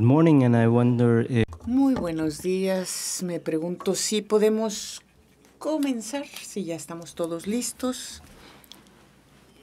morning, wonder Muy buenos días. Me pregunto si podemos comenzar, si ya estamos todos listos.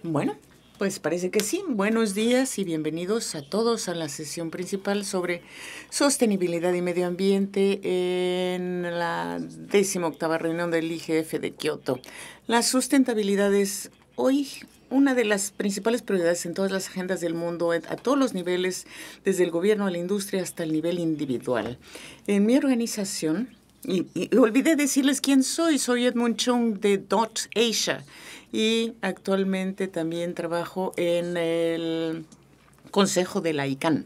Bueno, pues parece que sí. Buenos días y bienvenidos a todos a la sesión principal sobre sostenibilidad y medio ambiente en la 18 octava reunión del IGF de Kioto. La sustentabilidad es hoy una de las principales prioridades en todas las agendas del mundo, a todos los niveles, desde el gobierno a la industria hasta el nivel individual. En mi organización, y, olvidé decirles quién soy, soy Edmund Chung de Dot Asia y actualmente también trabajo en el Consejo de la ICANN.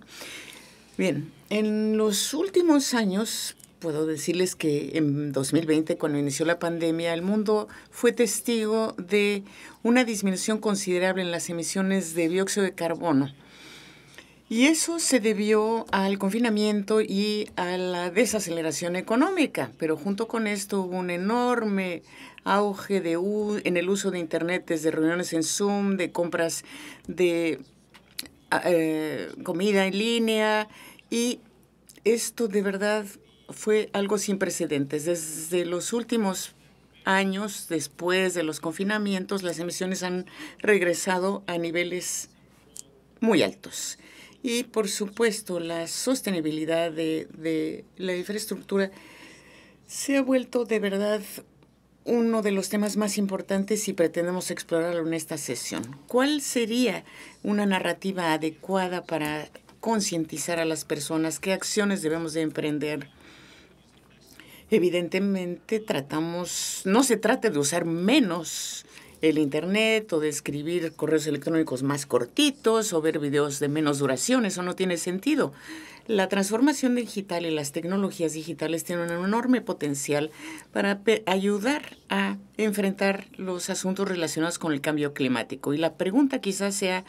Bien, en los últimos años puedo decirles que en 2020, cuando inició la pandemia, el mundo fue testigo de una disminución considerable en las emisiones de dióxido de carbono. Y eso se debió al confinamiento y a la desaceleración económica, pero junto con esto hubo un enorme auge de en el uso de Internet, desde reuniones en Zoom, de compras de ah, eh, comida en línea, y esto de verdad fue algo sin precedentes. Desde los últimos años, después de los confinamientos, las emisiones han regresado a niveles muy altos. Y, por supuesto, la sostenibilidad de, la infraestructura se ha vuelto de verdad uno de los temas más importantes si pretendemos explorarlo en esta sesión. ¿Cuál sería una narrativa adecuada para concientizar a las personas? ¿Qué acciones debemos de emprender? evidentemente tratamos, no se trata de usar menos el Internet o de escribir correos electrónicos más cortitos o ver videos de menos duración, eso no tiene sentido. La transformación digital y las tecnologías digitales tienen un enorme potencial para ayudar a enfrentar los asuntos relacionados con el cambio climático. Y la pregunta quizás sea,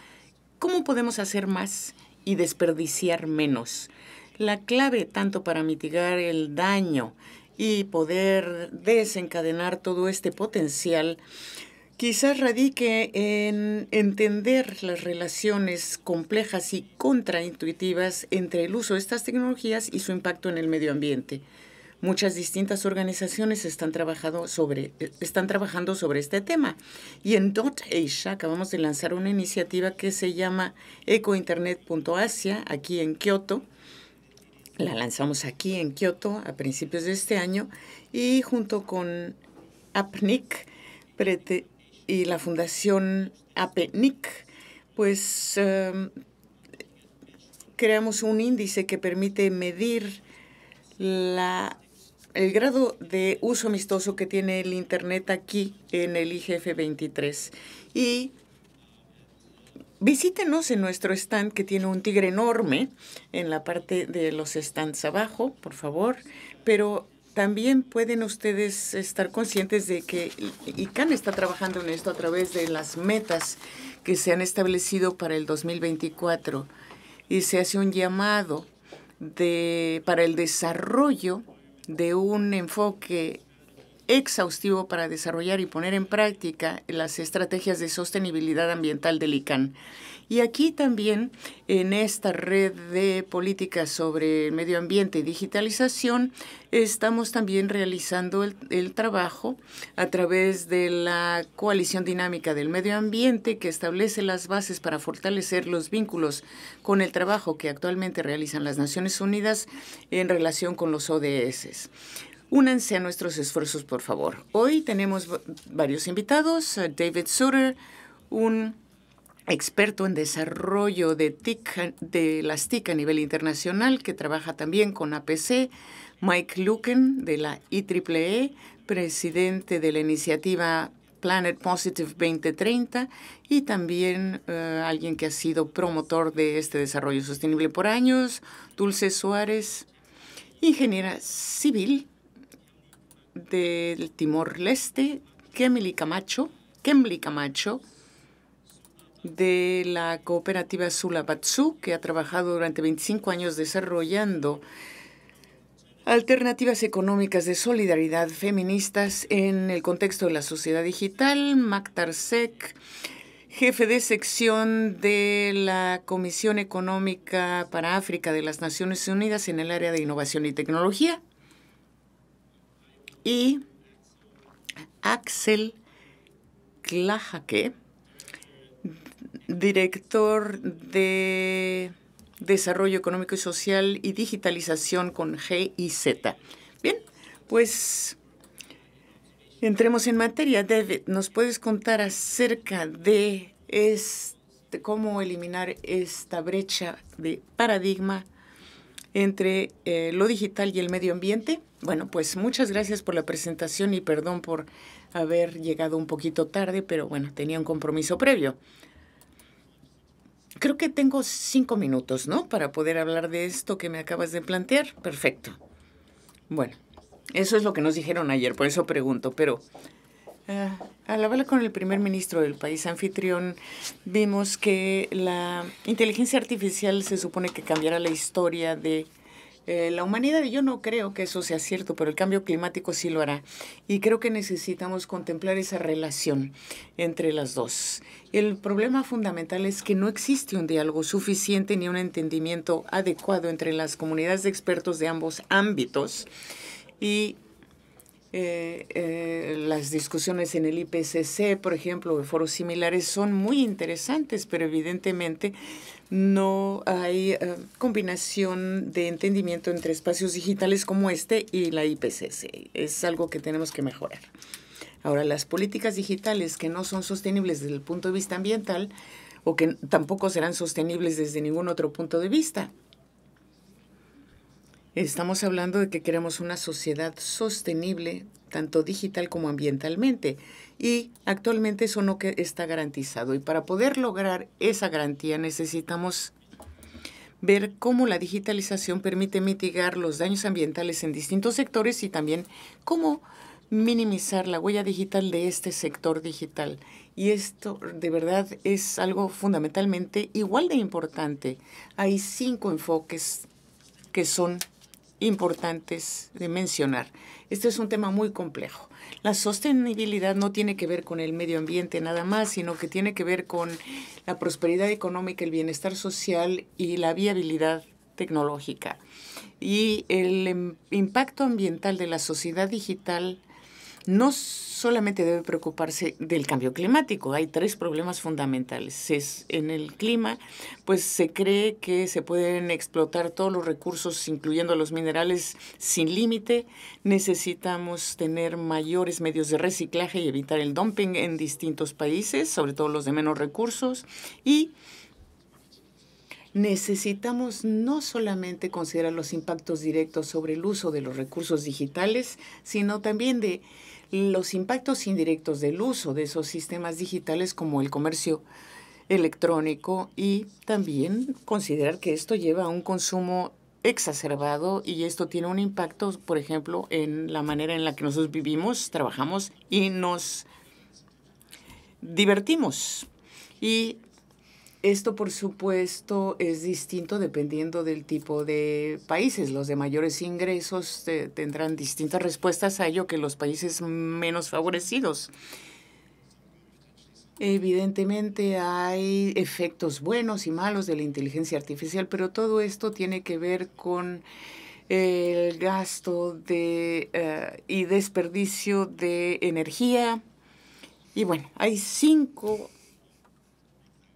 ¿cómo podemos hacer más y desperdiciar menos? La clave tanto para mitigar el daño y poder desencadenar todo este potencial quizás radique en entender las relaciones complejas y contraintuitivas entre el uso de estas tecnologías y su impacto en el medio ambiente. Muchas distintas organizaciones están trabajando sobre, están trabajando sobre este tema. Y en Dot Asia acabamos de lanzar una iniciativa que se llama ecointernet.asia aquí en Kioto la lanzamos aquí en Kioto a principios de este año y junto con APNIC y la fundación APNIC, pues em, creamos un índice que permite medir el grado de uso amistoso que tiene el Internet aquí en el IGF-23 y Visítenos en nuestro stand que tiene un tigre enorme en la parte de los stands abajo, por favor. Pero también pueden ustedes estar conscientes de que ICANN está trabajando en esto a través de las metas que se han establecido para el 2024 y se hace un llamado de, para el desarrollo de un enfoque exhaustivo para desarrollar y poner en práctica las estrategias de sostenibilidad ambiental del ICANN. Y aquí también, en esta red de políticas sobre medio ambiente y digitalización, estamos también realizando el, trabajo a través de la coalición dinámica del medio ambiente que establece las bases para fortalecer los vínculos con el trabajo que actualmente realizan las Naciones Unidas en relación con los ODS. Únanse a nuestros esfuerzos, por favor. Hoy tenemos varios invitados. Eh, David Sutter, un experto en desarrollo de, TIC, de las TIC a nivel internacional, que trabaja también con APC. Mike Lucan de la IEEE, presidente de la iniciativa Planet Positive 2030 y también eh, alguien que ha sido promotor de este desarrollo sostenible por años, Dulce Suárez, ingeniera civil del Timor-Leste, Kemli Camacho, Camacho, de la cooperativa Sulabatsu, que ha trabajado durante 25 años desarrollando alternativas económicas de solidaridad feministas en el contexto de la sociedad digital, Maktarsek, jefe de sección de la Comisión Económica para África de las Naciones Unidas en el área de innovación y tecnología, y Axel Klajake, director de Desarrollo Económico y Social y Digitalización con G y Z. Bien, pues entremos en materia. David, ¿nos puedes contar acerca de este, cómo eliminar esta brecha de paradigma entre eh, lo digital y el medio ambiente? Bueno, pues muchas gracias por la presentación y perdón por haber llegado un poquito tarde, pero bueno, tenía un compromiso previo. Creo que tengo cinco minutos, ¿no? Para poder hablar de esto que me acabas de plantear. Perfecto. Bueno, eso es lo que nos dijeron ayer, por eso pregunto, pero a ah, al hablar con el primer ministro del país anfitrión, vimos que la inteligencia artificial se supone que cambiará la historia de eh, la humanidad, y yo no creo que eso sea cierto, pero el cambio climático sí lo hará. Y creo que necesitamos contemplar esa relación entre las dos. El problema fundamental es que no existe un diálogo suficiente ni un entendimiento adecuado entre las comunidades de expertos de ambos ámbitos. Y eh, eh, las discusiones en el IPCC, por ejemplo, o foros similares, son muy interesantes, pero evidentemente no hay eh, combinación de entendimiento entre espacios digitales como este y la IPCC. Es algo que tenemos que mejorar. Ahora, las políticas digitales que no son sostenibles desde el punto de vista ambiental o que tampoco serán sostenibles desde ningún otro punto de vista. Estamos hablando de que queremos una sociedad sostenible, tanto digital como ambientalmente y actualmente eso no está garantizado. Y para poder lograr esa garantía necesitamos ver cómo la digitalización permite mitigar los daños ambientales en distintos sectores y también cómo minimizar la huella digital de este sector digital. Y esto de verdad es algo fundamentalmente igual de importante. Hay cinco enfoques que son importantes de mencionar. Este es un tema muy complejo la sostenibilidad no tiene que ver con el medio ambiente nada más, sino que tiene que ver con la prosperidad económica, el bienestar social y la viabilidad tecnológica. Y el em, impacto ambiental de la sociedad digital no solamente debe preocuparse del cambio climático, hay tres problemas fundamentales. Es, en el clima, pues se cree que se pueden explotar todos los recursos, incluyendo los minerales, sin límite. Necesitamos tener mayores medios de reciclaje y evitar el dumping en distintos países, sobre todo los de menos recursos. Y necesitamos no solamente considerar los impactos directos sobre el uso de los recursos digitales, sino también de los impactos indirectos del uso de esos sistemas digitales como el comercio electrónico y también considerar que esto lleva a un consumo exacerbado y esto tiene un impacto, por ejemplo, en la manera en la que nosotros vivimos, trabajamos y nos divertimos. Y esto, por supuesto, es distinto dependiendo del tipo de países. Los de mayores ingresos tendrán distintas respuestas a ello que los países menos favorecidos. Evidentemente hay efectos buenos y malos de la inteligencia artificial, pero todo esto tiene que ver con el gasto de, eh, y desperdicio de energía. Y bueno, hay cinco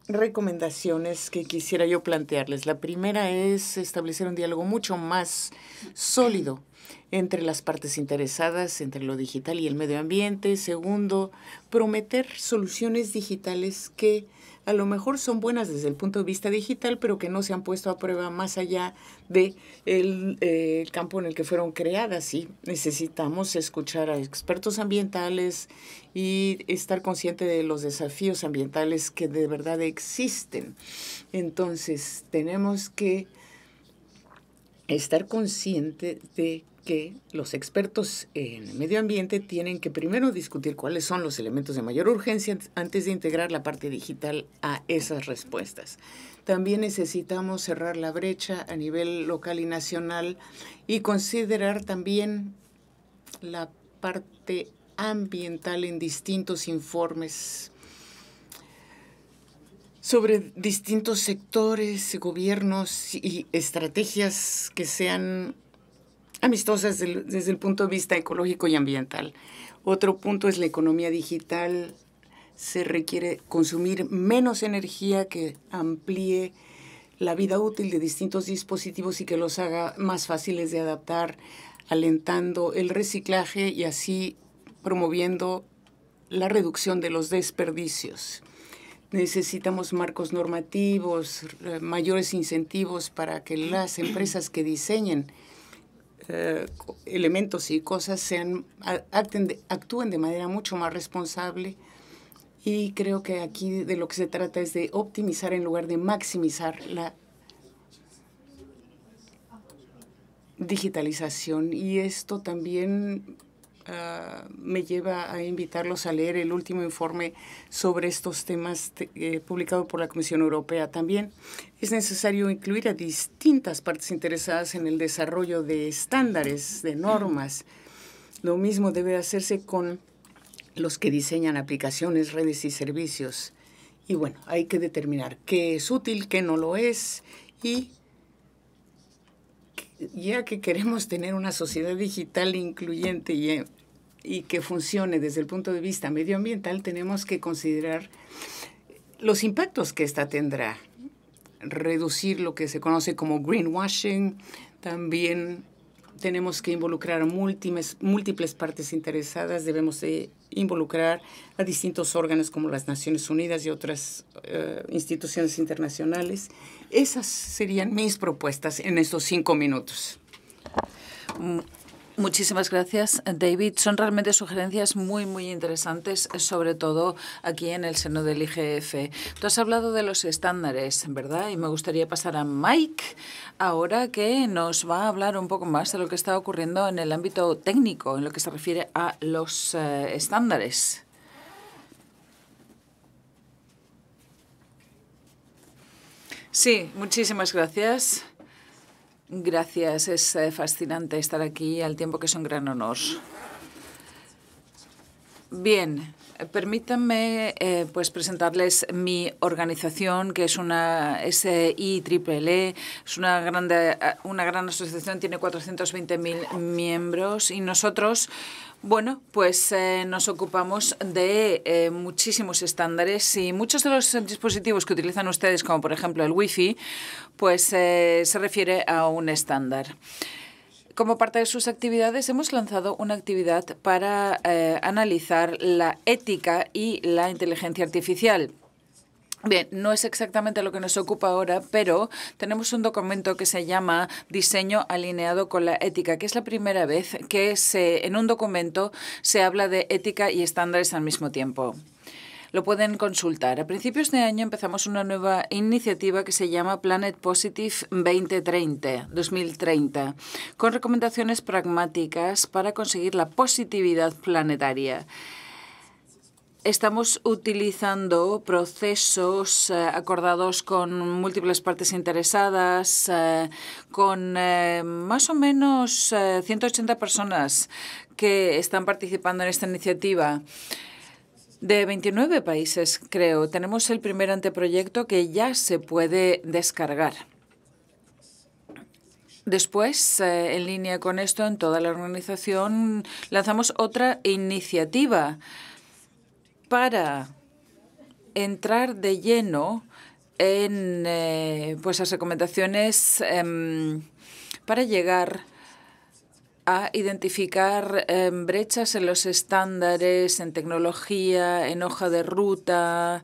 recomendaciones que quisiera yo plantearles. La primera es establecer un diálogo mucho más sólido entre las partes interesadas, entre lo digital y el medio ambiente. Segundo, prometer soluciones digitales que a lo mejor son buenas desde el punto de vista digital, pero que no se han puesto a prueba más allá del de eh, campo en el que fueron creadas. Y necesitamos escuchar a expertos ambientales y estar consciente de los desafíos ambientales que de verdad existen. Entonces, tenemos que estar consciente de que los expertos en medio ambiente tienen que primero discutir cuáles son los elementos de mayor urgencia antes de integrar la parte digital a esas respuestas. También necesitamos cerrar la brecha a nivel local y nacional y considerar también la parte ambiental en distintos informes sobre distintos sectores, gobiernos y estrategias que sean amistosas desde el, punto de vista ecológico y ambiental. Otro punto es la economía digital. Se requiere consumir menos energía que amplíe la vida útil de distintos dispositivos y que los haga más fáciles de adaptar, alentando el reciclaje y así promoviendo la reducción de los desperdicios. Necesitamos marcos normativos, eh, mayores incentivos para que las empresas que diseñen eh, elementos y cosas sean, actúen de manera mucho más responsable. Y creo que aquí de lo que se trata es de optimizar en lugar de maximizar la digitalización. Y esto también Ah, me lleva a invitarlos a leer el último informe sobre estos temas eh, publicado por la Comisión Europea. También es necesario incluir a distintas partes interesadas en el desarrollo de estándares, de normas. Lo mismo debe hacerse con los que diseñan aplicaciones, redes y servicios. Y bueno, hay que determinar qué es útil, qué no lo es y ya que queremos tener una sociedad digital incluyente y y que funcione desde el punto de vista medioambiental, tenemos que considerar los impactos que ésta tendrá. Reducir lo que se conoce como greenwashing, también tenemos que involucrar múltiples, partes interesadas, debemos de involucrar a distintos órganos como las Naciones Unidas y otras eh, instituciones internacionales. Esas serían mis propuestas en estos cinco minutos. Mm, Muchísimas gracias, David. Son realmente sugerencias muy, muy interesantes, sobre todo aquí en el seno del IGF. Tú has hablado de los estándares, ¿verdad? Y me gustaría pasar a Mike ahora que nos va a hablar un poco más de lo que está ocurriendo en el ámbito técnico, en lo que se refiere a los eh, estándares. Sí, muchísimas gracias. Gracias, es eh, fascinante estar aquí al tiempo que es un gran honor. Bien, permítanme eh, pues presentarles mi organización, que es una SIEEE, e, es una, grande, eh, una gran asociación, tiene 420.000 miembros y nosotros bueno, pues eh, nos ocupamos de eh, muchísimos estándares y muchos de los dispositivos que utilizan ustedes, como por ejemplo el Wi-Fi, pues eh, se refiere a un estándar. Como parte de sus actividades hemos lanzado una actividad para analizar la ética y la inteligencia artificial. Bien, no es exactamente lo que nos ocupa ahora, pero tenemos un documento que se llama Diseño alineado con la ética, que es la primera vez que se, en un documento se habla de ética y estándares al mismo tiempo lo pueden consultar. A principios de año empezamos una nueva iniciativa que se llama Planet Positive 2030, 2030, con recomendaciones pragmáticas para conseguir la positividad planetaria. Estamos utilizando procesos eh, acordados con múltiples partes interesadas, eh, con eh, más o menos 180 personas que están participando en esta iniciativa. De 29 países, creo. Tenemos el primer anteproyecto que ya se puede descargar. Después, en línea con esto, en toda la organización, lanzamos otra iniciativa para entrar de lleno en eh, pues, las recomendaciones em, para llegar a identificar em, brechas en los estándares, en tecnología, en hoja de ruta.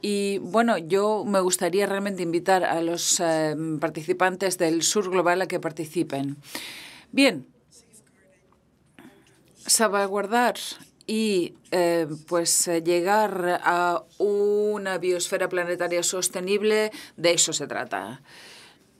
Y bueno, yo me gustaría realmente invitar a los em, participantes del Sur Global a que participen. Bien, salvaguardar y eh, pues eh, llegar a una biosfera planetaria sostenible, de eso se trata.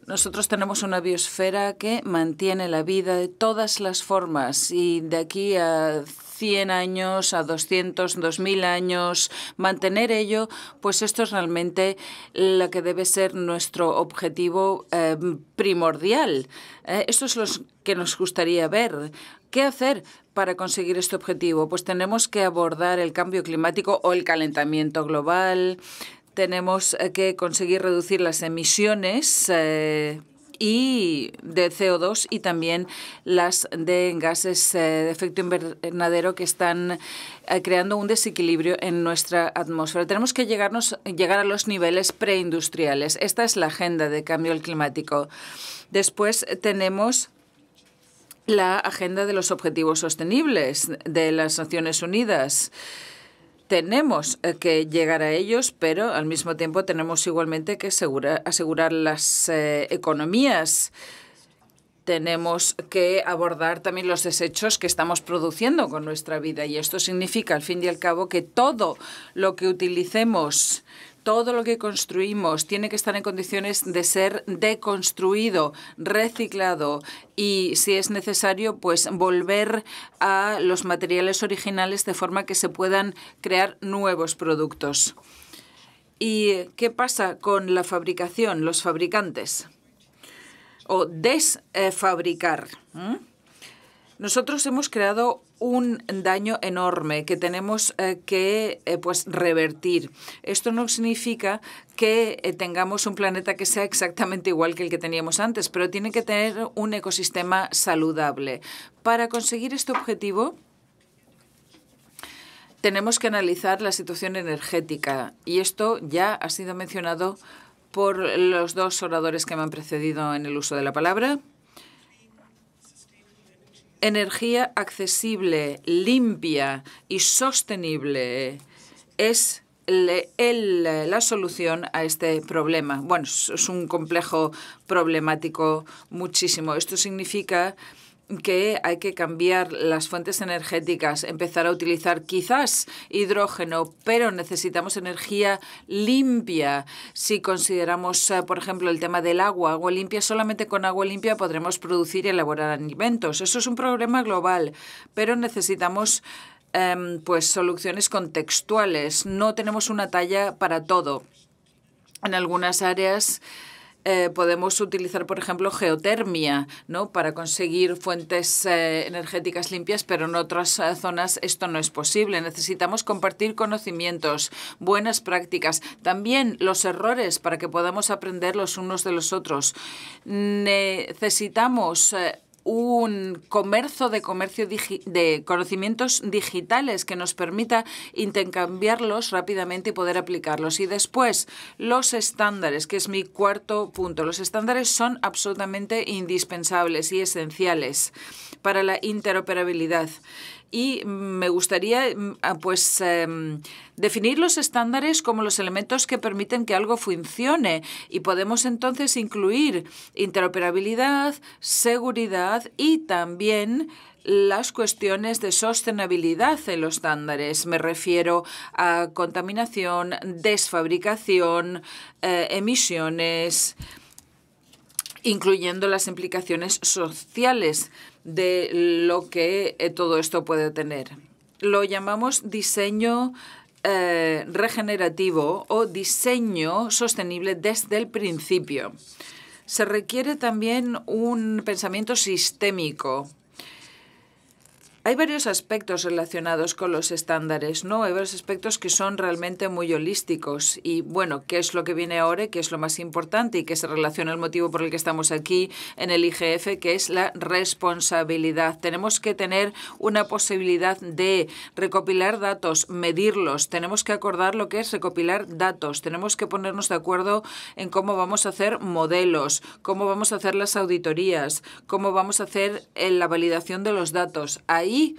Nosotros tenemos una biosfera que mantiene la vida de todas las formas y de aquí a 100 años, a 200, 2000 años, mantener ello, pues esto es realmente lo que debe ser nuestro objetivo eh, primordial. esto es lo que nos gustaría ver. ¿Qué hacer? para conseguir este objetivo? Pues tenemos que abordar el cambio climático o el calentamiento global, tenemos eh, que conseguir reducir las emisiones. Eh, y de CO2 y también las de gases eh, de efecto invernadero que están creando un desequilibrio en nuestra atmósfera. Tenemos que llegarnos, llegar a los niveles preindustriales. Esta es la agenda de cambio climático. Después tenemos la agenda de los objetivos sostenibles de las Naciones Unidas. Tenemos eh, que llegar a ellos, pero al mismo tiempo tenemos igualmente que asegurar las eh, economías tenemos que abordar también los desechos que estamos produciendo con nuestra vida. Y esto significa, al fin y al cabo, que todo lo que utilicemos todo lo que construimos tiene que estar en condiciones de ser deconstruido, reciclado y, si es necesario, pues volver a los materiales originales de forma que se puedan crear nuevos productos. ¿Y qué pasa con la fabricación, los fabricantes? O desfabricar. Nosotros hemos creado un daño enorme que tenemos eh, que eh, pues, revertir. Esto no significa que eh, tengamos un planeta que sea exactamente igual que el que teníamos antes, pero tiene que tener un ecosistema saludable. Para conseguir este objetivo, tenemos que analizar la situación energética y esto ya ha sido mencionado por los dos oradores que me han precedido en el uso de la palabra energía accesible, limpia y sostenible es la solución a este problema. Bueno, es un complejo problemático muchísimo. Esto significa que hay que cambiar las fuentes energéticas, empezar a utilizar quizás hidrógeno, pero necesitamos energía limpia. Si consideramos, eh, por ejemplo, el tema del agua, agua limpia, solamente con agua limpia podremos producir y elaborar alimentos. Eso es un problema global, pero necesitamos em, pues soluciones contextuales. No tenemos una talla para todo. En algunas áreas eh, podemos utilizar, por ejemplo, geotermia ¿no? para conseguir fuentes eh, energéticas limpias, pero en otras eh, zonas esto no es posible. Necesitamos compartir conocimientos, buenas prácticas, también los errores para que podamos aprender los unos de los otros. Necesitamos un comercio de, comercio de conocimientos digitales que nos permita intercambiarlos rápidamente y poder aplicarlos. Y después, los estándares, que es mi cuarto punto. Los estándares son absolutamente indispensables y esenciales para la interoperabilidad y me gustaría mm, ah, pues em, definir los estándares como los elementos que permiten que algo funcione y podemos entonces incluir interoperabilidad, seguridad y también las cuestiones de sostenibilidad en los estándares. Me refiero a contaminación, desfabricación, eh, emisiones, incluyendo las implicaciones sociales de lo que eh, todo esto puede tener. Lo llamamos diseño eh, regenerativo o diseño sostenible desde el principio. Se requiere también un pensamiento sistémico hay varios aspectos relacionados con los estándares, ¿no? Hay varios aspectos que son realmente muy holísticos y, bueno, ¿qué es lo que viene ahora y qué es lo más importante y qué se relaciona el motivo por el que estamos aquí en el IGF, que es la responsabilidad? Tenemos que tener una posibilidad de recopilar datos, medirlos, tenemos que acordar lo que es recopilar datos, tenemos que ponernos de acuerdo en cómo vamos a hacer modelos, cómo vamos a hacer las auditorías, cómo vamos a hacer eh, la validación de los datos. Ahí y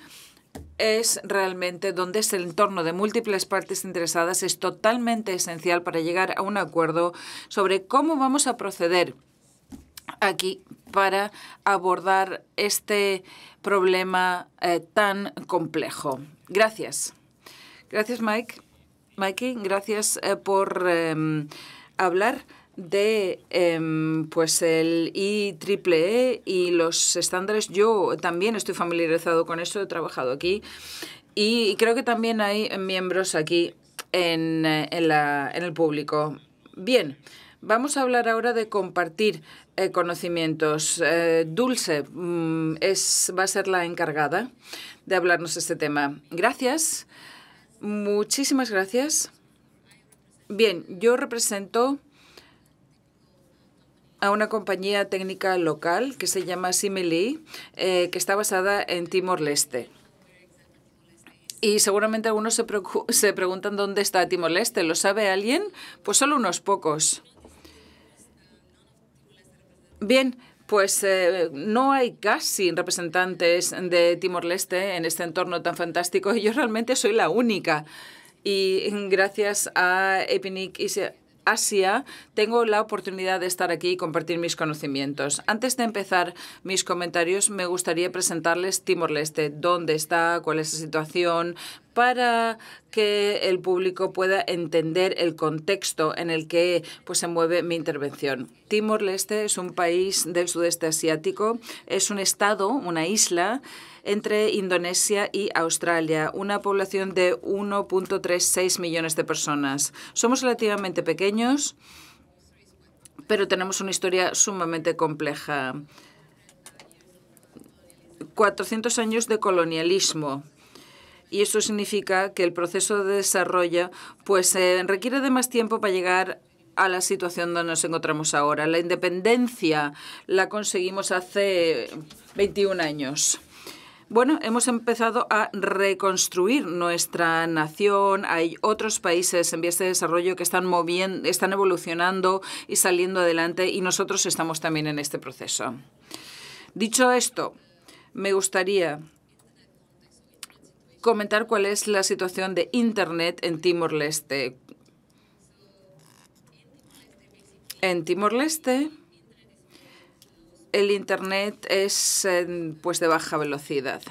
es realmente donde es el entorno de múltiples partes interesadas es totalmente esencial para llegar a un acuerdo sobre cómo vamos a proceder aquí para abordar este problema eh, tan complejo. Gracias. Gracias, Mike. Mikey, gracias eh, por em, hablar de em, pues el IEEE e y los estándares. Yo también estoy familiarizado con eso, he trabajado aquí y creo que también hay miembros aquí en, el público. Bien, vamos a hablar ahora de compartir eh, conocimientos. Eh, Dulce mm, es, va a ser la encargada de hablarnos de este tema. Gracias. Muchísimas gracias. Bien, yo represento a una compañía técnica local que se llama Simili, eh, que está basada en Timor-Leste. Y seguramente algunos se, preguntan dónde está Timor-Leste. ¿Lo sabe alguien? Pues solo unos pocos. Bien, pues eh, no hay casi representantes de Timor-Leste en este entorno tan fantástico yo realmente soy la única. Y gracias a Epinic y Asia, tengo la oportunidad de estar aquí y compartir mis conocimientos. Antes de empezar mis comentarios, me gustaría presentarles Timor-Leste, dónde está, cuál es la situación, para que el público pueda entender el contexto en el que pues, se mueve mi intervención. Timor-Leste es un país del sudeste asiático, es un estado, una isla entre Indonesia y Australia, una población de 1.36 millones de personas. Somos relativamente pequeños, pero tenemos una historia sumamente compleja. 400 años de colonialismo, y eso significa que el proceso de desarrollo pues eh, requiere de más tiempo para llegar a la situación donde nos encontramos ahora. La independencia la conseguimos hace 21 años. Bueno, hemos empezado a reconstruir nuestra nación. Hay otros países en vías de desarrollo que están moviendo, están evolucionando y saliendo adelante y nosotros estamos también en este proceso. Dicho esto, me gustaría comentar cuál es la situación de Internet en Timor-Leste. En Timor-Leste, el Internet es eh, pues, de baja velocidad.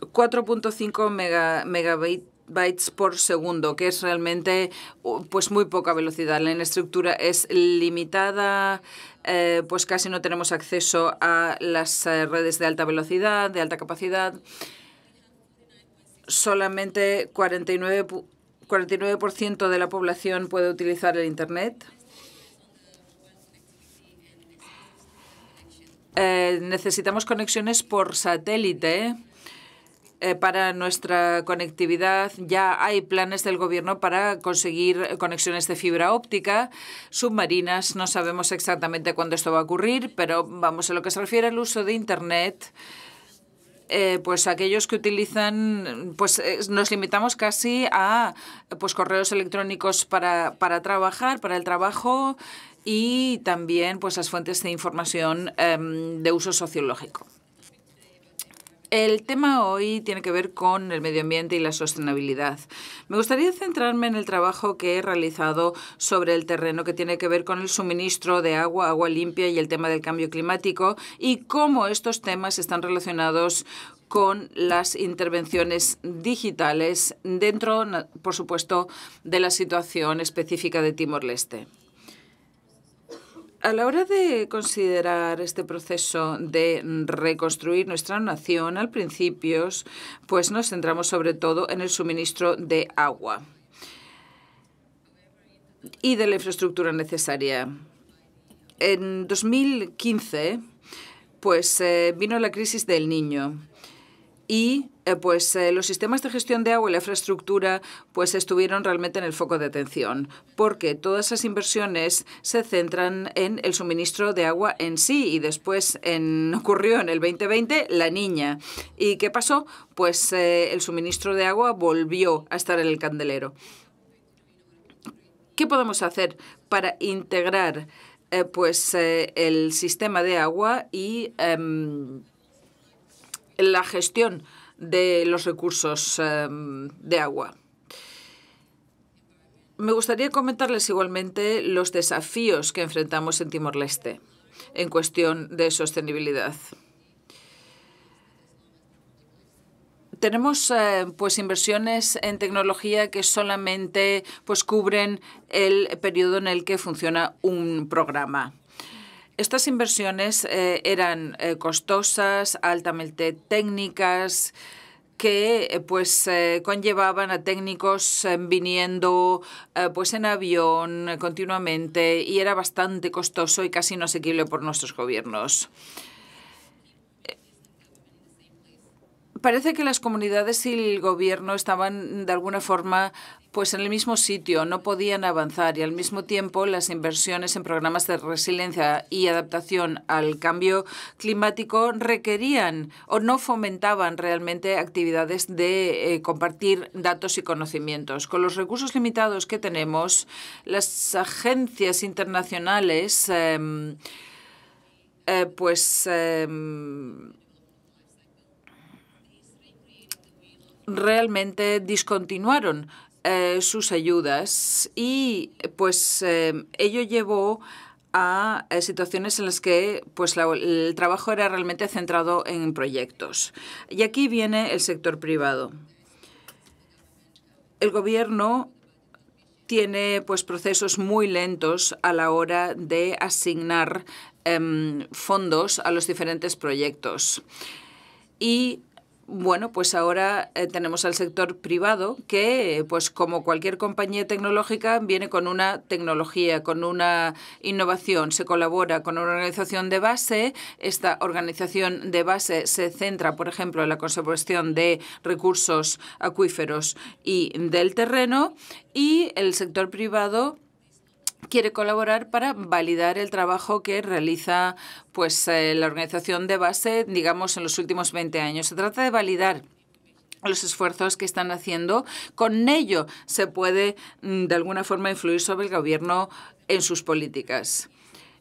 4.5 megabytes por segundo, que es realmente pues muy poca velocidad. La infraestructura es limitada, eh, pues casi no tenemos acceso a las eh, redes de alta velocidad, de alta capacidad. Solamente 49%, 49 de la población puede utilizar el Internet. Eh, necesitamos conexiones por satélite eh, para nuestra conectividad. Ya hay planes del Gobierno para conseguir conexiones de fibra óptica, submarinas. No sabemos exactamente cuándo esto va a ocurrir, pero vamos, a lo que se refiere al uso de Internet. Eh, pues aquellos que utilizan, pues eh, nos limitamos casi a pues correos electrónicos para, para trabajar, para el trabajo y también pues las fuentes de información em, de uso sociológico. El tema hoy tiene que ver con el medio ambiente y la sostenibilidad. Me gustaría centrarme en el trabajo que he realizado sobre el terreno que tiene que ver con el suministro de agua, agua limpia y el tema del cambio climático y cómo estos temas están relacionados con las intervenciones digitales dentro, por supuesto, de la situación específica de Timor-Leste. A la hora de considerar este proceso de reconstruir nuestra nación, al principio, pues nos centramos sobre todo en el suministro de agua y de la infraestructura necesaria. En 2015, pues eh, vino la crisis del niño y eh, pues eh, los sistemas de gestión de agua y la infraestructura pues estuvieron realmente en el foco de atención, porque todas esas inversiones se centran en el suministro de agua en sí y después en, ocurrió en el 2020 la niña. ¿Y qué pasó? Pues eh, el suministro de agua volvió a estar en el candelero. ¿Qué podemos hacer para integrar pues el sistema de agua y em, la gestión de los recursos em, de agua. Me gustaría comentarles igualmente los desafíos que enfrentamos en Timor-Leste en cuestión de sostenibilidad. tenemos eh, pues inversiones en tecnología que solamente pues cubren el periodo en el que funciona un programa. Estas inversiones eh, eran eh, costosas, altamente técnicas, que eh, pues conllevaban a técnicos viniendo pues en avión continuamente y era bastante costoso y casi inasequible por nuestros gobiernos. Parece que las comunidades y el gobierno estaban de alguna forma pues en el mismo sitio no podían avanzar y al mismo tiempo las inversiones en programas de resiliencia y adaptación al cambio climático requerían o no fomentaban realmente actividades de eh, compartir datos y conocimientos. Con los recursos limitados que tenemos, las agencias internacionales em, eh, pues em, realmente discontinuaron eh, sus ayudas y pues eh, ello llevó a eh, situaciones en las que pues, el trabajo era realmente centrado en proyectos. Y aquí viene el sector privado. El gobierno tiene pues, procesos muy lentos a la hora de asignar em, fondos a los diferentes proyectos. Y bueno, pues ahora eh, tenemos al sector privado que, pues como cualquier compañía tecnológica, viene con una tecnología, con una innovación, se colabora con una organización de base. Esta organización de base se centra, por ejemplo, en la conservación de recursos acuíferos y del terreno y el sector privado quiere colaborar para validar el trabajo que realiza pues eh, la organización de base, digamos, en los últimos 20 años. Se trata de validar los esfuerzos que están haciendo. Con ello se puede, mm, de alguna forma, influir sobre el gobierno en sus políticas.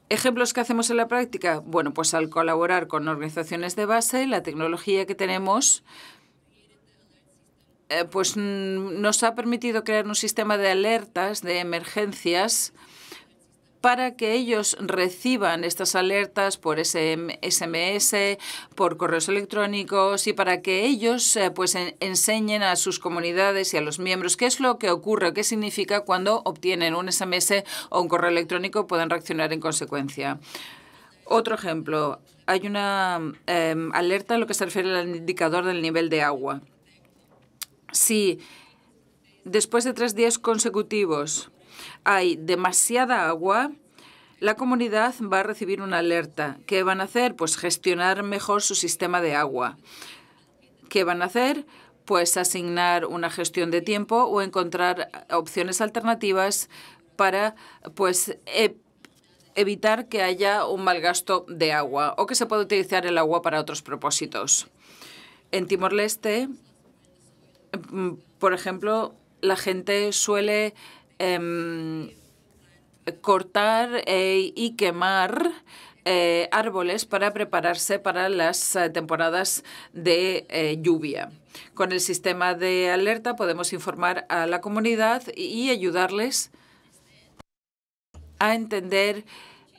¿Ejemplos que hacemos en la práctica? Bueno, pues al colaborar con organizaciones de base, la tecnología que tenemos eh, pues mm, nos ha permitido crear un sistema de alertas de emergencias para que ellos reciban estas alertas por SMS, por correos electrónicos y para que ellos eh, pues, enseñen a sus comunidades y a los miembros qué es lo que ocurre, qué significa cuando obtienen un SMS o un correo electrónico puedan reaccionar en consecuencia. Otro ejemplo, hay una em, alerta a lo que se refiere al indicador del nivel de agua. Si después de tres días consecutivos hay demasiada agua, la comunidad va a recibir una alerta. ¿Qué van a hacer? Pues gestionar mejor su sistema de agua. ¿Qué van a hacer? Pues asignar una gestión de tiempo o encontrar opciones alternativas para pues e, evitar que haya un mal gasto de agua o que se pueda utilizar el agua para otros propósitos. En Timor-Leste Mm, por ejemplo, la gente suele em, cortar eh, y quemar eh, árboles para prepararse para las eh, temporadas de lluvia. Con el sistema de alerta podemos informar a la comunidad y ayudarles a entender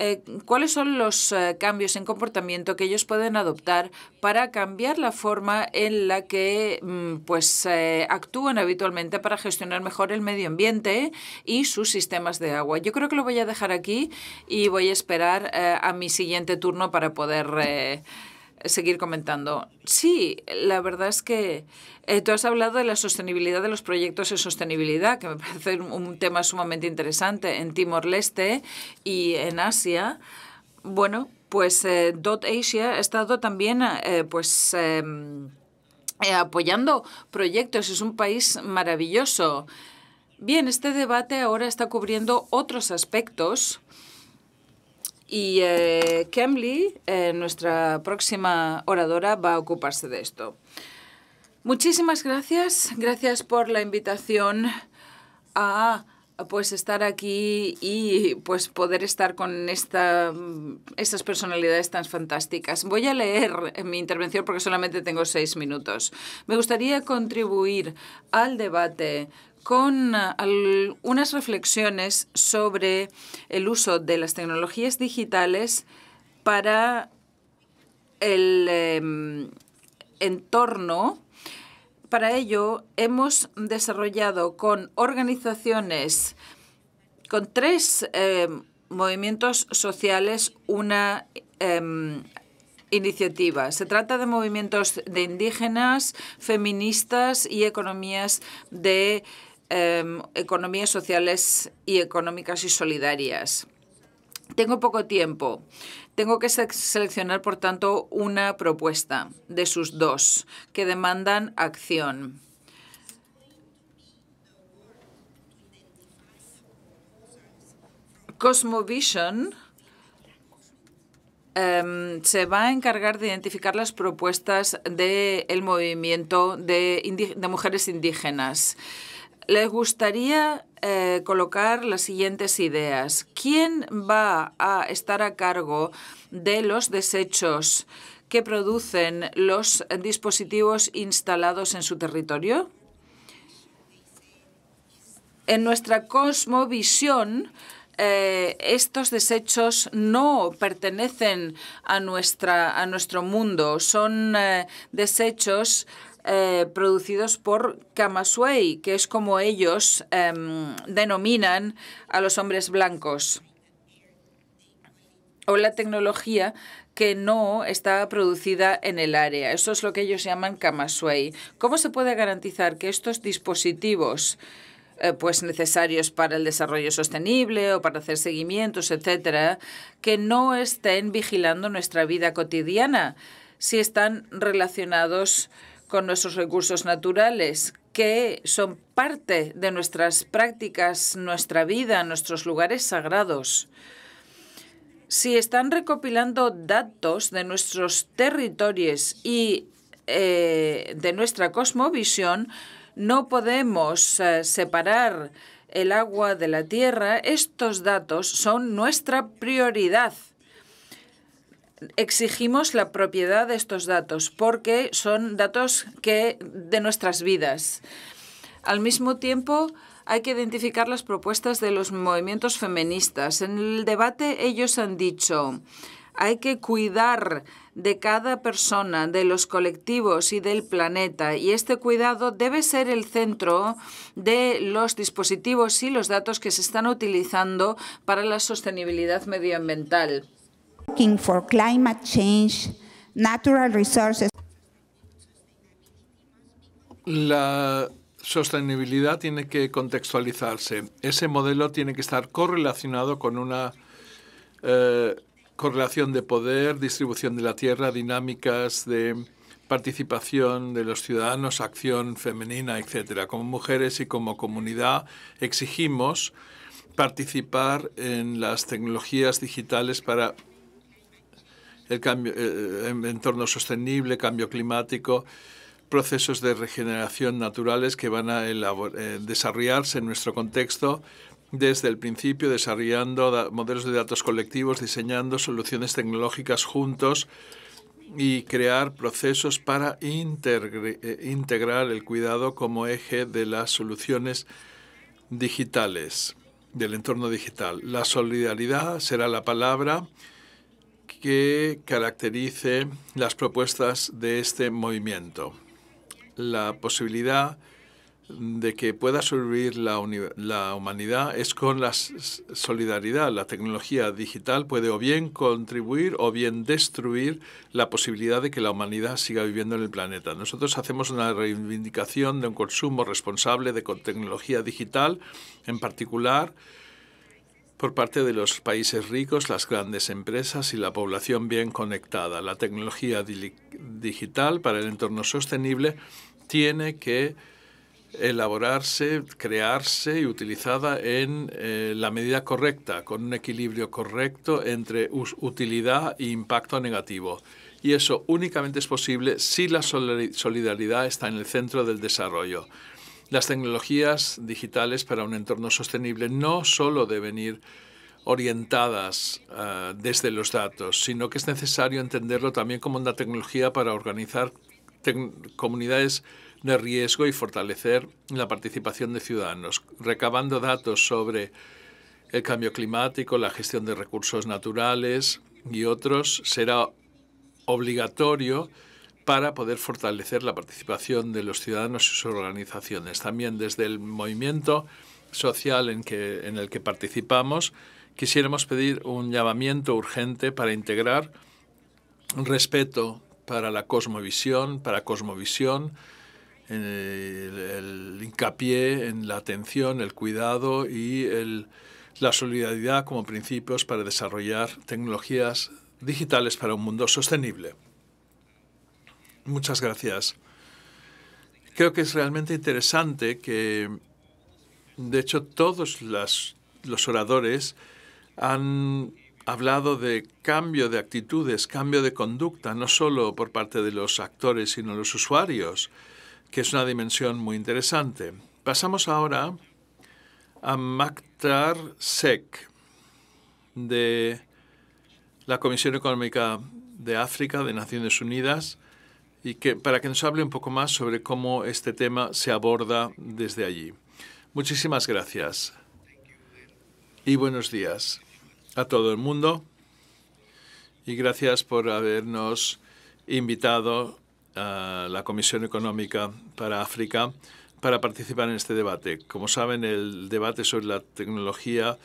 eh, cuáles son los eh, cambios en comportamiento que ellos pueden adoptar para cambiar la forma en la que mm, pues eh, actúan habitualmente para gestionar mejor el medio ambiente y sus sistemas de agua. Yo creo que lo voy a dejar aquí y voy a esperar a mi siguiente turno para poder seguir comentando. Sí, la verdad es que eh, tú has hablado de la sostenibilidad de los proyectos de sostenibilidad, que me parece un, tema sumamente interesante en Timor-Leste y en Asia. Bueno, pues eh, Dot Asia ha estado también eh, pues em, apoyando proyectos. Es un país maravilloso. Bien, este debate ahora está cubriendo otros aspectos y eh, eh, nuestra próxima oradora, va a ocuparse de esto. Muchísimas gracias. Gracias por la invitación a pues estar aquí y pues poder estar con esta, estas personalidades tan fantásticas. Voy a leer mi intervención porque solamente tengo seis minutos. Me gustaría contribuir al debate con eh, unas reflexiones sobre el uso de las tecnologías digitales para el em, entorno. Para ello, hemos desarrollado con organizaciones, con tres em, movimientos sociales, una em, iniciativa. Se trata de movimientos de indígenas, feministas y economías de Em, economías sociales y económicas y solidarias. Tengo poco tiempo. Tengo que seleccionar, por tanto, una propuesta de sus dos que demandan acción. Cosmovision em, se va a encargar de identificar las propuestas del movimiento de mujeres indígenas les gustaría eh, colocar las siguientes ideas. ¿Quién va a estar a cargo de los desechos que producen los dispositivos instalados en su territorio? En nuestra cosmovisión, eh, estos desechos no pertenecen a, nuestra, a nuestro mundo, son eh, desechos eh, producidos por Kamasuei, que es como ellos em, denominan a los hombres blancos, o la tecnología que no está producida en el área. Eso es lo que ellos llaman Kamasuei. ¿Cómo se puede garantizar que estos dispositivos eh, pues necesarios para el desarrollo sostenible o para hacer seguimientos, etcétera, que no estén vigilando nuestra vida cotidiana si están relacionados con nuestros recursos naturales, que son parte de nuestras prácticas, nuestra vida, nuestros lugares sagrados. Si están recopilando datos de nuestros territorios y eh, de nuestra cosmovisión, no podemos eh, separar el agua de la tierra. Estos datos son nuestra prioridad exigimos la propiedad de estos datos porque son datos que de nuestras vidas. Al mismo tiempo, hay que identificar las propuestas de los movimientos feministas. En el debate ellos han dicho, hay que cuidar de cada persona, de los colectivos y del planeta. Y este cuidado debe ser el centro de los dispositivos y los datos que se están utilizando para la sostenibilidad medioambiental. La sostenibilidad tiene que contextualizarse. Ese modelo tiene que estar correlacionado con una eh, correlación de poder, distribución de la tierra, dinámicas de participación de los ciudadanos, acción femenina, etcétera. Como mujeres y como comunidad exigimos participar en las tecnologías digitales para el cambio, el eh, eh, entorno sostenible, cambio climático, procesos de regeneración naturales que van a eh, desarrollarse en nuestro contexto desde el principio, desarrollando modelos de datos colectivos, diseñando soluciones tecnológicas juntos y crear procesos para integrar el cuidado como eje de las soluciones digitales, del entorno digital. La solidaridad será la palabra que caracterice las propuestas de este movimiento. La posibilidad de que pueda sobrevivir la, humanidad es con la solidaridad. La tecnología digital puede o bien contribuir o bien destruir la posibilidad de que la humanidad siga viviendo en el planeta. Nosotros hacemos una reivindicación de un consumo responsable de tecnología digital, en particular por parte de los países ricos, las grandes empresas y la población bien conectada. La tecnología digital para el entorno sostenible tiene que elaborarse, crearse y utilizada en eh, la medida correcta, con un equilibrio correcto entre utilidad e impacto negativo. Y eso únicamente es posible si la solidaridad está en el centro del desarrollo. Las tecnologías digitales para un entorno sostenible no solo deben ir orientadas ah, desde los datos, sino que es necesario entenderlo también como una tecnología para organizar comunidades de riesgo y fortalecer la participación de ciudadanos, recabando datos sobre el cambio climático, la gestión de recursos naturales y otros, será obligatorio para poder fortalecer la participación de los ciudadanos y sus organizaciones. También desde el movimiento social en, el que participamos, quisiéramos pedir un llamamiento urgente para integrar respeto para la cosmovisión, para cosmovisión, el, hincapié en la atención, el cuidado y la solidaridad como principios para desarrollar tecnologías digitales para un mundo sostenible. Muchas gracias. Creo que es realmente interesante que, de hecho, todos los oradores han hablado de cambio de actitudes, cambio de conducta, no solo por parte de los actores, sino los usuarios, que es una dimensión muy interesante. Pasamos ahora a Maktar Sek, de la Comisión Económica de África de Naciones Unidas, y para que nos hable un poco más sobre cómo este tema se aborda desde allí. Muchísimas gracias y buenos días a todo el mundo y gracias por habernos invitado a la Comisión Económica para África para participar en este debate. Como saben, el debate sobre la tecnología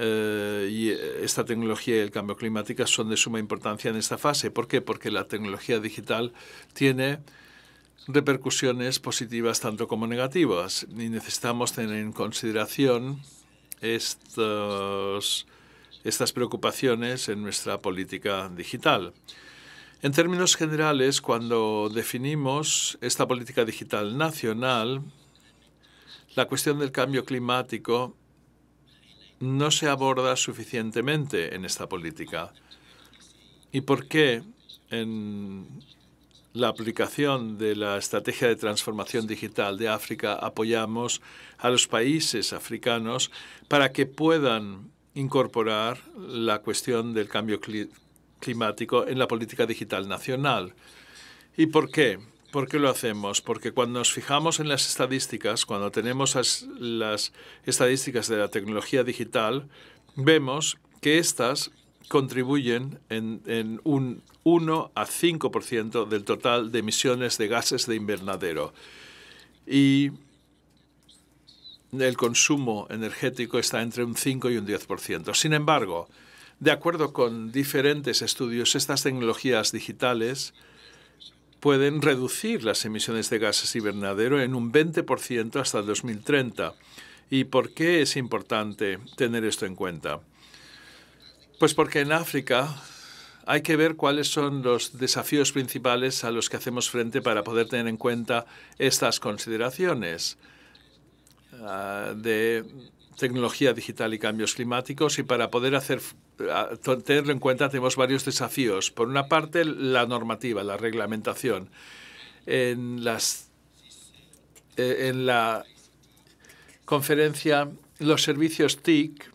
eh, y eh, esta tecnología y el cambio climático son de suma importancia en esta fase. ¿Por qué? Porque la tecnología digital tiene repercusiones positivas tanto como negativas y necesitamos tener en consideración estos, estas preocupaciones en nuestra política digital. En términos generales, cuando definimos esta política digital nacional, la cuestión del cambio climático no se aborda suficientemente en esta política. ¿Y por qué en la aplicación de la Estrategia de Transformación Digital de África apoyamos a los países africanos para que puedan incorporar la cuestión del cambio climático en la política digital nacional? ¿Y por qué? ¿Por qué lo hacemos? Porque cuando nos fijamos en las estadísticas, cuando tenemos las estadísticas de la tecnología digital, vemos que estas contribuyen en, un 1 a 5% del total de emisiones de gases de invernadero. Y el consumo energético está entre un 5 y un 10%. Sin embargo, de acuerdo con diferentes estudios, estas tecnologías digitales pueden reducir las emisiones de gases invernadero en un 20% hasta el 2030. ¿Y por qué es importante tener esto en cuenta? Pues porque en África hay que ver cuáles son los desafíos principales a los que hacemos frente para poder tener en cuenta estas consideraciones ah, de tecnología digital y cambios climáticos y para poder hacer, tenerlo en cuenta tenemos varios desafíos. Por una parte, la normativa, la reglamentación. En, las, eh, en la conferencia, los servicios TIC,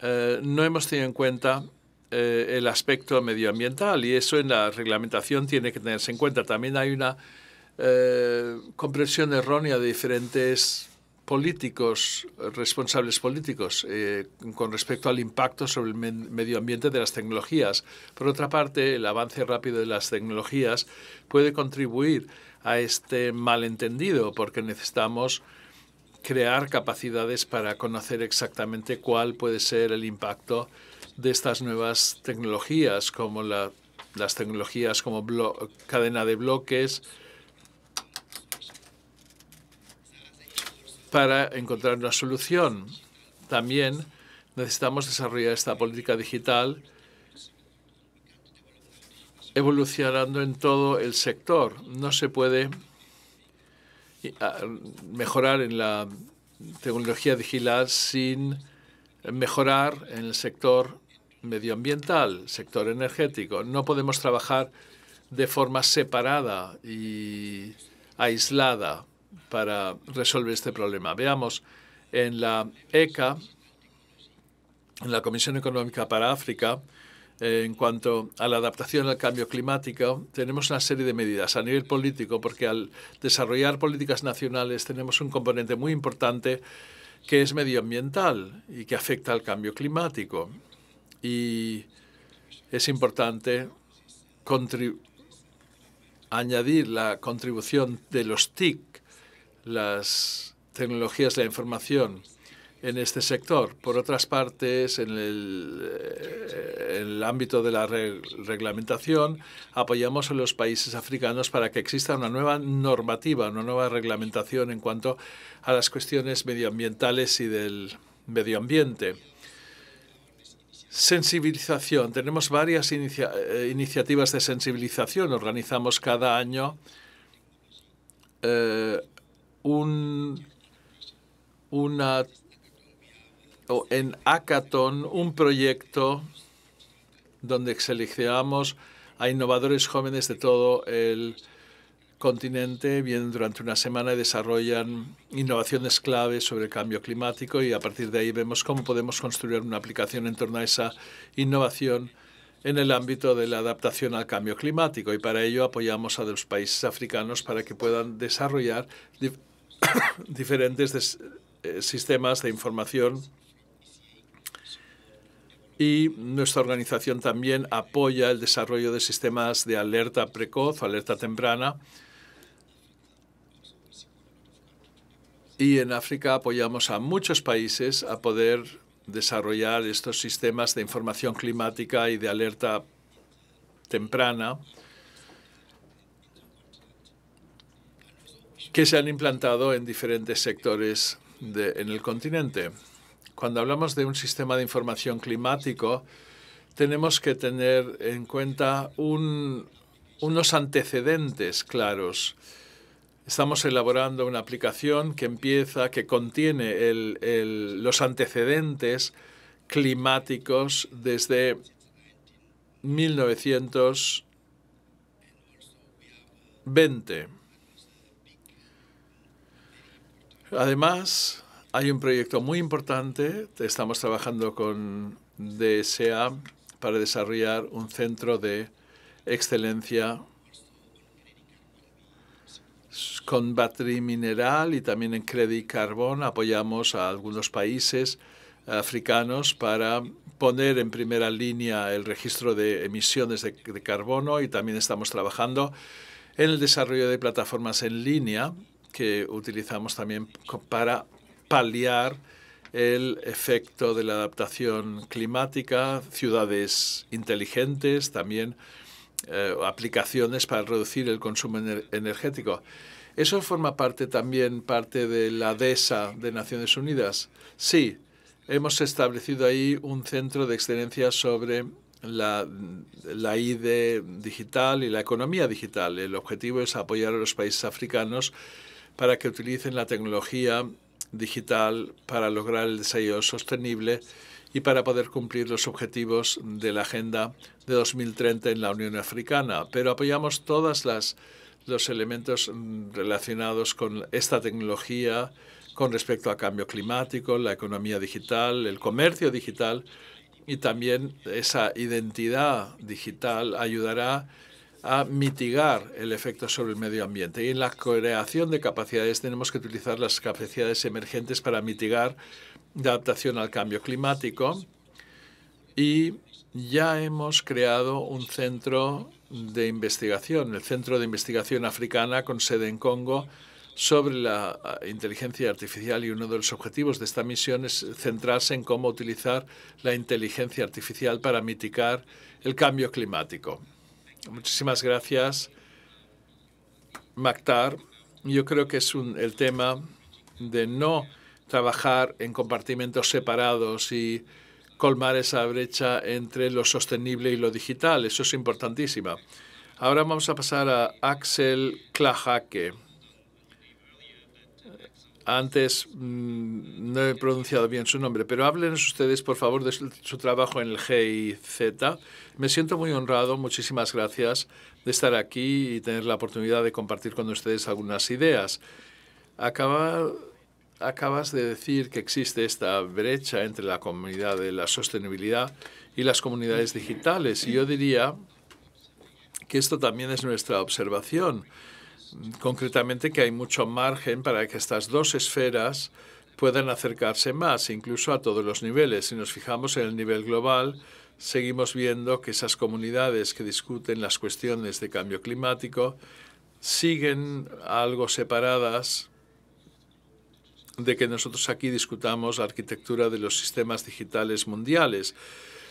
eh, no hemos tenido en cuenta eh, el aspecto medioambiental y eso en la reglamentación tiene que tenerse en cuenta. También hay una comprensión errónea de diferentes políticos, responsables políticos, eh, con respecto al impacto sobre el medio ambiente de las tecnologías. Por otra parte, el avance rápido de las tecnologías puede contribuir a este malentendido, porque necesitamos crear capacidades para conocer exactamente cuál puede ser el impacto de estas nuevas tecnologías, como la, las tecnologías como cadena de bloques, para encontrar una solución. También necesitamos desarrollar esta política digital evolucionando en todo el sector. No se puede eh, ah, mejorar en la tecnología digital sin mejorar en el sector medioambiental, sector energético. No podemos trabajar de forma separada y aislada para resolver este problema. Veamos, en la ECA, en la Comisión Económica para África, en cuanto a la adaptación al cambio climático, tenemos una serie de medidas a nivel político, porque al desarrollar políticas nacionales tenemos un componente muy importante que es medioambiental y que afecta al cambio climático. Y es importante añadir la contribución de los TIC las tecnologías de la información en este sector. Por otras partes, en el, eh, en el ámbito de la reglamentación, apoyamos a los países africanos para que exista una nueva normativa, una nueva reglamentación en cuanto a las cuestiones medioambientales y del medio ambiente. Sensibilización. Tenemos varias eh, iniciativas de sensibilización. Organizamos cada año eh, un, en Hackathon un proyecto donde seleccionamos a innovadores jóvenes de todo el continente, vienen durante una semana y desarrollan innovaciones clave sobre el cambio climático y a partir de ahí vemos cómo podemos construir una aplicación en torno a esa innovación en el ámbito de la adaptación al cambio climático y para ello apoyamos a los países africanos para que puedan desarrollar diferentes eh, sistemas de información y nuestra organización también apoya el desarrollo de sistemas de alerta precoz, alerta temprana. Y en África apoyamos a muchos países a poder desarrollar estos sistemas de información climática y de alerta temprana que se han implantado en diferentes sectores en el continente. Cuando hablamos de un sistema de información climático, tenemos que tener en cuenta unos antecedentes claros. Estamos elaborando una aplicación que empieza, que contiene los antecedentes climáticos desde 1920. Además, hay un proyecto muy importante. Estamos trabajando con DSA para desarrollar un centro de excelencia con batería mineral y también en Credit Carbón. Apoyamos a algunos países africanos para poner en primera línea el registro de emisiones de carbono y también estamos trabajando en el desarrollo de plataformas en línea que utilizamos también para paliar el efecto de la adaptación climática, ciudades inteligentes, también eh, aplicaciones para reducir el consumo energético. ¿Eso forma parte también parte de la DESA de Naciones Unidas? Sí, hemos establecido ahí un centro de excelencia sobre la, la ID digital y la economía digital. El objetivo es apoyar a los países africanos para que utilicen la tecnología digital para lograr el desarrollo sostenible y para poder cumplir los objetivos de la Agenda de 2030 en la Unión Africana. Pero apoyamos todos los elementos mm, relacionados con esta tecnología, con respecto a cambio climático, la economía digital, el comercio digital y también esa identidad digital ayudará a mitigar el efecto sobre el medio ambiente. Y en la creación de capacidades tenemos que utilizar las capacidades emergentes para mitigar la adaptación al cambio climático. Y ya hemos creado un centro de investigación, el Centro de Investigación Africana con sede en Congo, sobre la inteligencia artificial y uno de los objetivos de esta misión es centrarse en cómo utilizar la inteligencia artificial para mitigar el cambio climático. Muchísimas gracias, Mactar. Yo creo que es el tema de no trabajar en compartimentos separados y colmar esa brecha entre lo sostenible y lo digital. Eso es importantísimo. Ahora vamos a pasar a Axel Klajake. Antes mm, no he pronunciado bien su nombre, pero háblenos ustedes, por favor, de su, trabajo en el GIZ. Me siento muy honrado, muchísimas gracias de estar aquí y tener la oportunidad de compartir con ustedes algunas ideas. acabas de decir que existe esta brecha entre la comunidad de la sostenibilidad y las comunidades digitales, y yo diría que esto también es nuestra observación concretamente que hay mucho margen para que estas dos esferas puedan acercarse más, incluso a todos los niveles. Si nos fijamos en el nivel global, seguimos viendo que esas comunidades que discuten las cuestiones de cambio climático siguen algo separadas de que nosotros aquí discutamos la arquitectura de los sistemas digitales mundiales.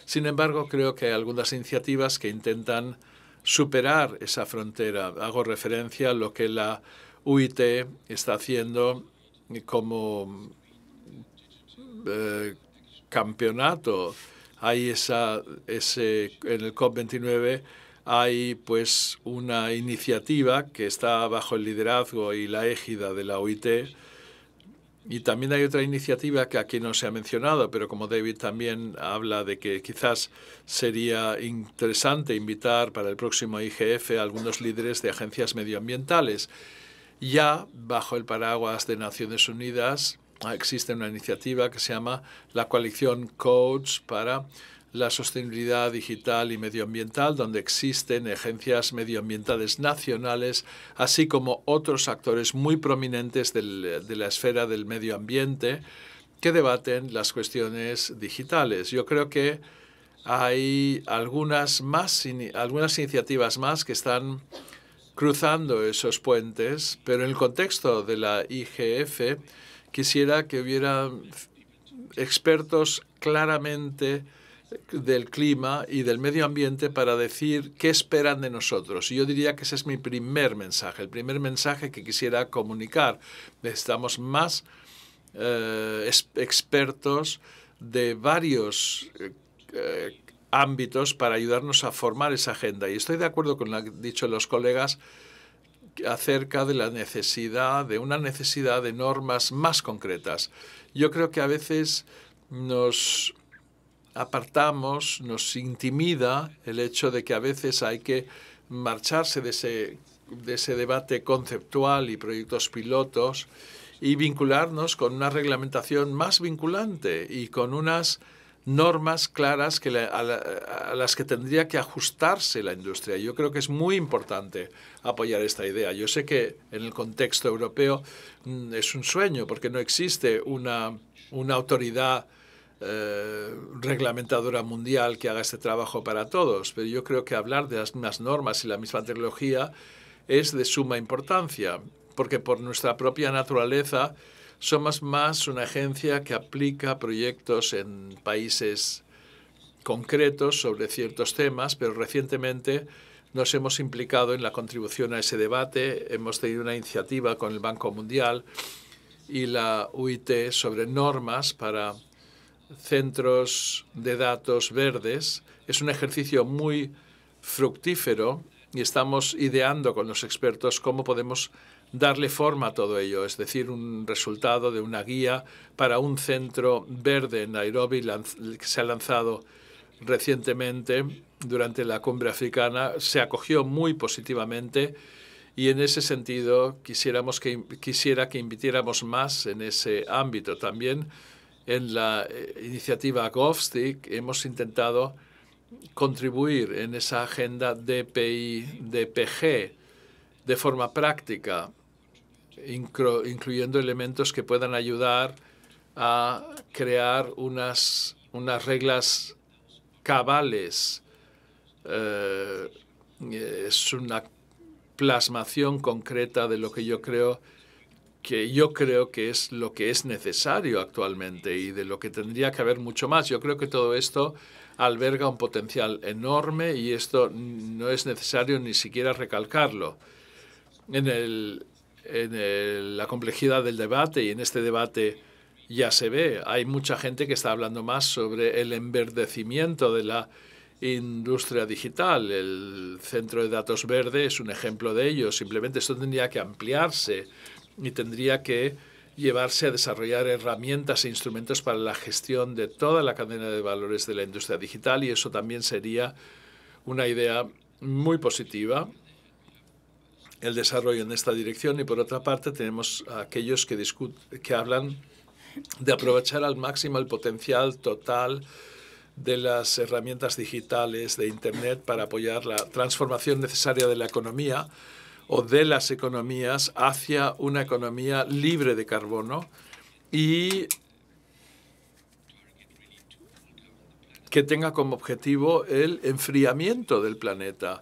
Sin embargo, creo que hay algunas iniciativas que intentan superar esa frontera. Hago referencia a lo que la UIT está haciendo como eh, campeonato. Hay esa, en el COP29 hay pues una iniciativa que está bajo el liderazgo y la égida de la UIT y también hay otra iniciativa que aquí no se ha mencionado, pero como David también habla de que quizás sería interesante invitar para el próximo IGF a algunos líderes de agencias medioambientales. Ya bajo el paraguas de Naciones Unidas existe una iniciativa que se llama la coalición Codes para la sostenibilidad digital y medioambiental, donde existen agencias medioambientales nacionales, así como otros actores muy prominentes de la esfera del medio ambiente que debaten las cuestiones digitales. Yo creo que hay algunas, más, algunas iniciativas más que están cruzando esos puentes, pero en el contexto de la IGF quisiera que hubiera expertos claramente del clima y del medio ambiente para decir qué esperan de nosotros. Y yo diría que ese es mi primer mensaje, el primer mensaje que quisiera comunicar. Necesitamos más eh, expertos de varios eh, eh, ámbitos para ayudarnos a formar esa agenda. Y estoy de acuerdo con lo que han dicho los colegas acerca de la necesidad, de una necesidad de normas más concretas. Yo creo que a veces nos apartamos, nos intimida el hecho de que a veces hay que marcharse de ese, de ese debate conceptual y proyectos pilotos y vincularnos con una reglamentación más vinculante y con unas normas claras a, las que tendría que ajustarse la industria. Yo creo que es muy importante apoyar esta idea. Yo sé que en el contexto europeo mm, es un sueño porque no existe una, una autoridad eh, reglamentadora mundial que haga este trabajo para todos, pero yo creo que hablar de las mismas normas y la misma tecnología es de suma importancia, porque por nuestra propia naturaleza somos más una agencia que aplica proyectos en países concretos sobre ciertos temas, pero recientemente nos hemos implicado en la contribución a ese debate, hemos tenido una iniciativa con el Banco Mundial y la UIT sobre normas para centros de datos verdes. Es un ejercicio muy fructífero y estamos ideando con los expertos cómo podemos darle forma a todo ello, es decir, un resultado de una guía para un centro verde en Nairobi que se ha lanzado recientemente durante la cumbre africana, se acogió muy positivamente y en ese sentido quisiéramos que, quisiera que invitiéramos más en ese ámbito también en la eh, iniciativa GovStick hemos intentado contribuir en esa agenda DPI-DPG de forma práctica, incluyendo elementos que puedan ayudar a crear unas, reglas cabales. Eh, es una plasmación concreta de lo que yo creo que yo creo que es lo que es necesario actualmente y de lo que tendría que haber mucho más. Yo creo que todo esto alberga un potencial enorme y esto no es necesario ni siquiera recalcarlo. En, el, en la complejidad del debate y en este debate ya se ve, hay mucha gente que está hablando más sobre el enverdecimiento de la industria digital. El centro de datos verde es un ejemplo de ello. Simplemente esto tendría que ampliarse y tendría que llevarse a desarrollar herramientas e instrumentos para la gestión de toda la cadena de valores de la industria digital y eso también sería una idea muy positiva el desarrollo en esta dirección y por otra parte tenemos a aquellos que, que hablan de aprovechar al máximo el potencial total de las herramientas digitales de Internet para apoyar la transformación necesaria de la economía o de las economías hacia una economía libre de carbono y que tenga como objetivo el enfriamiento del planeta.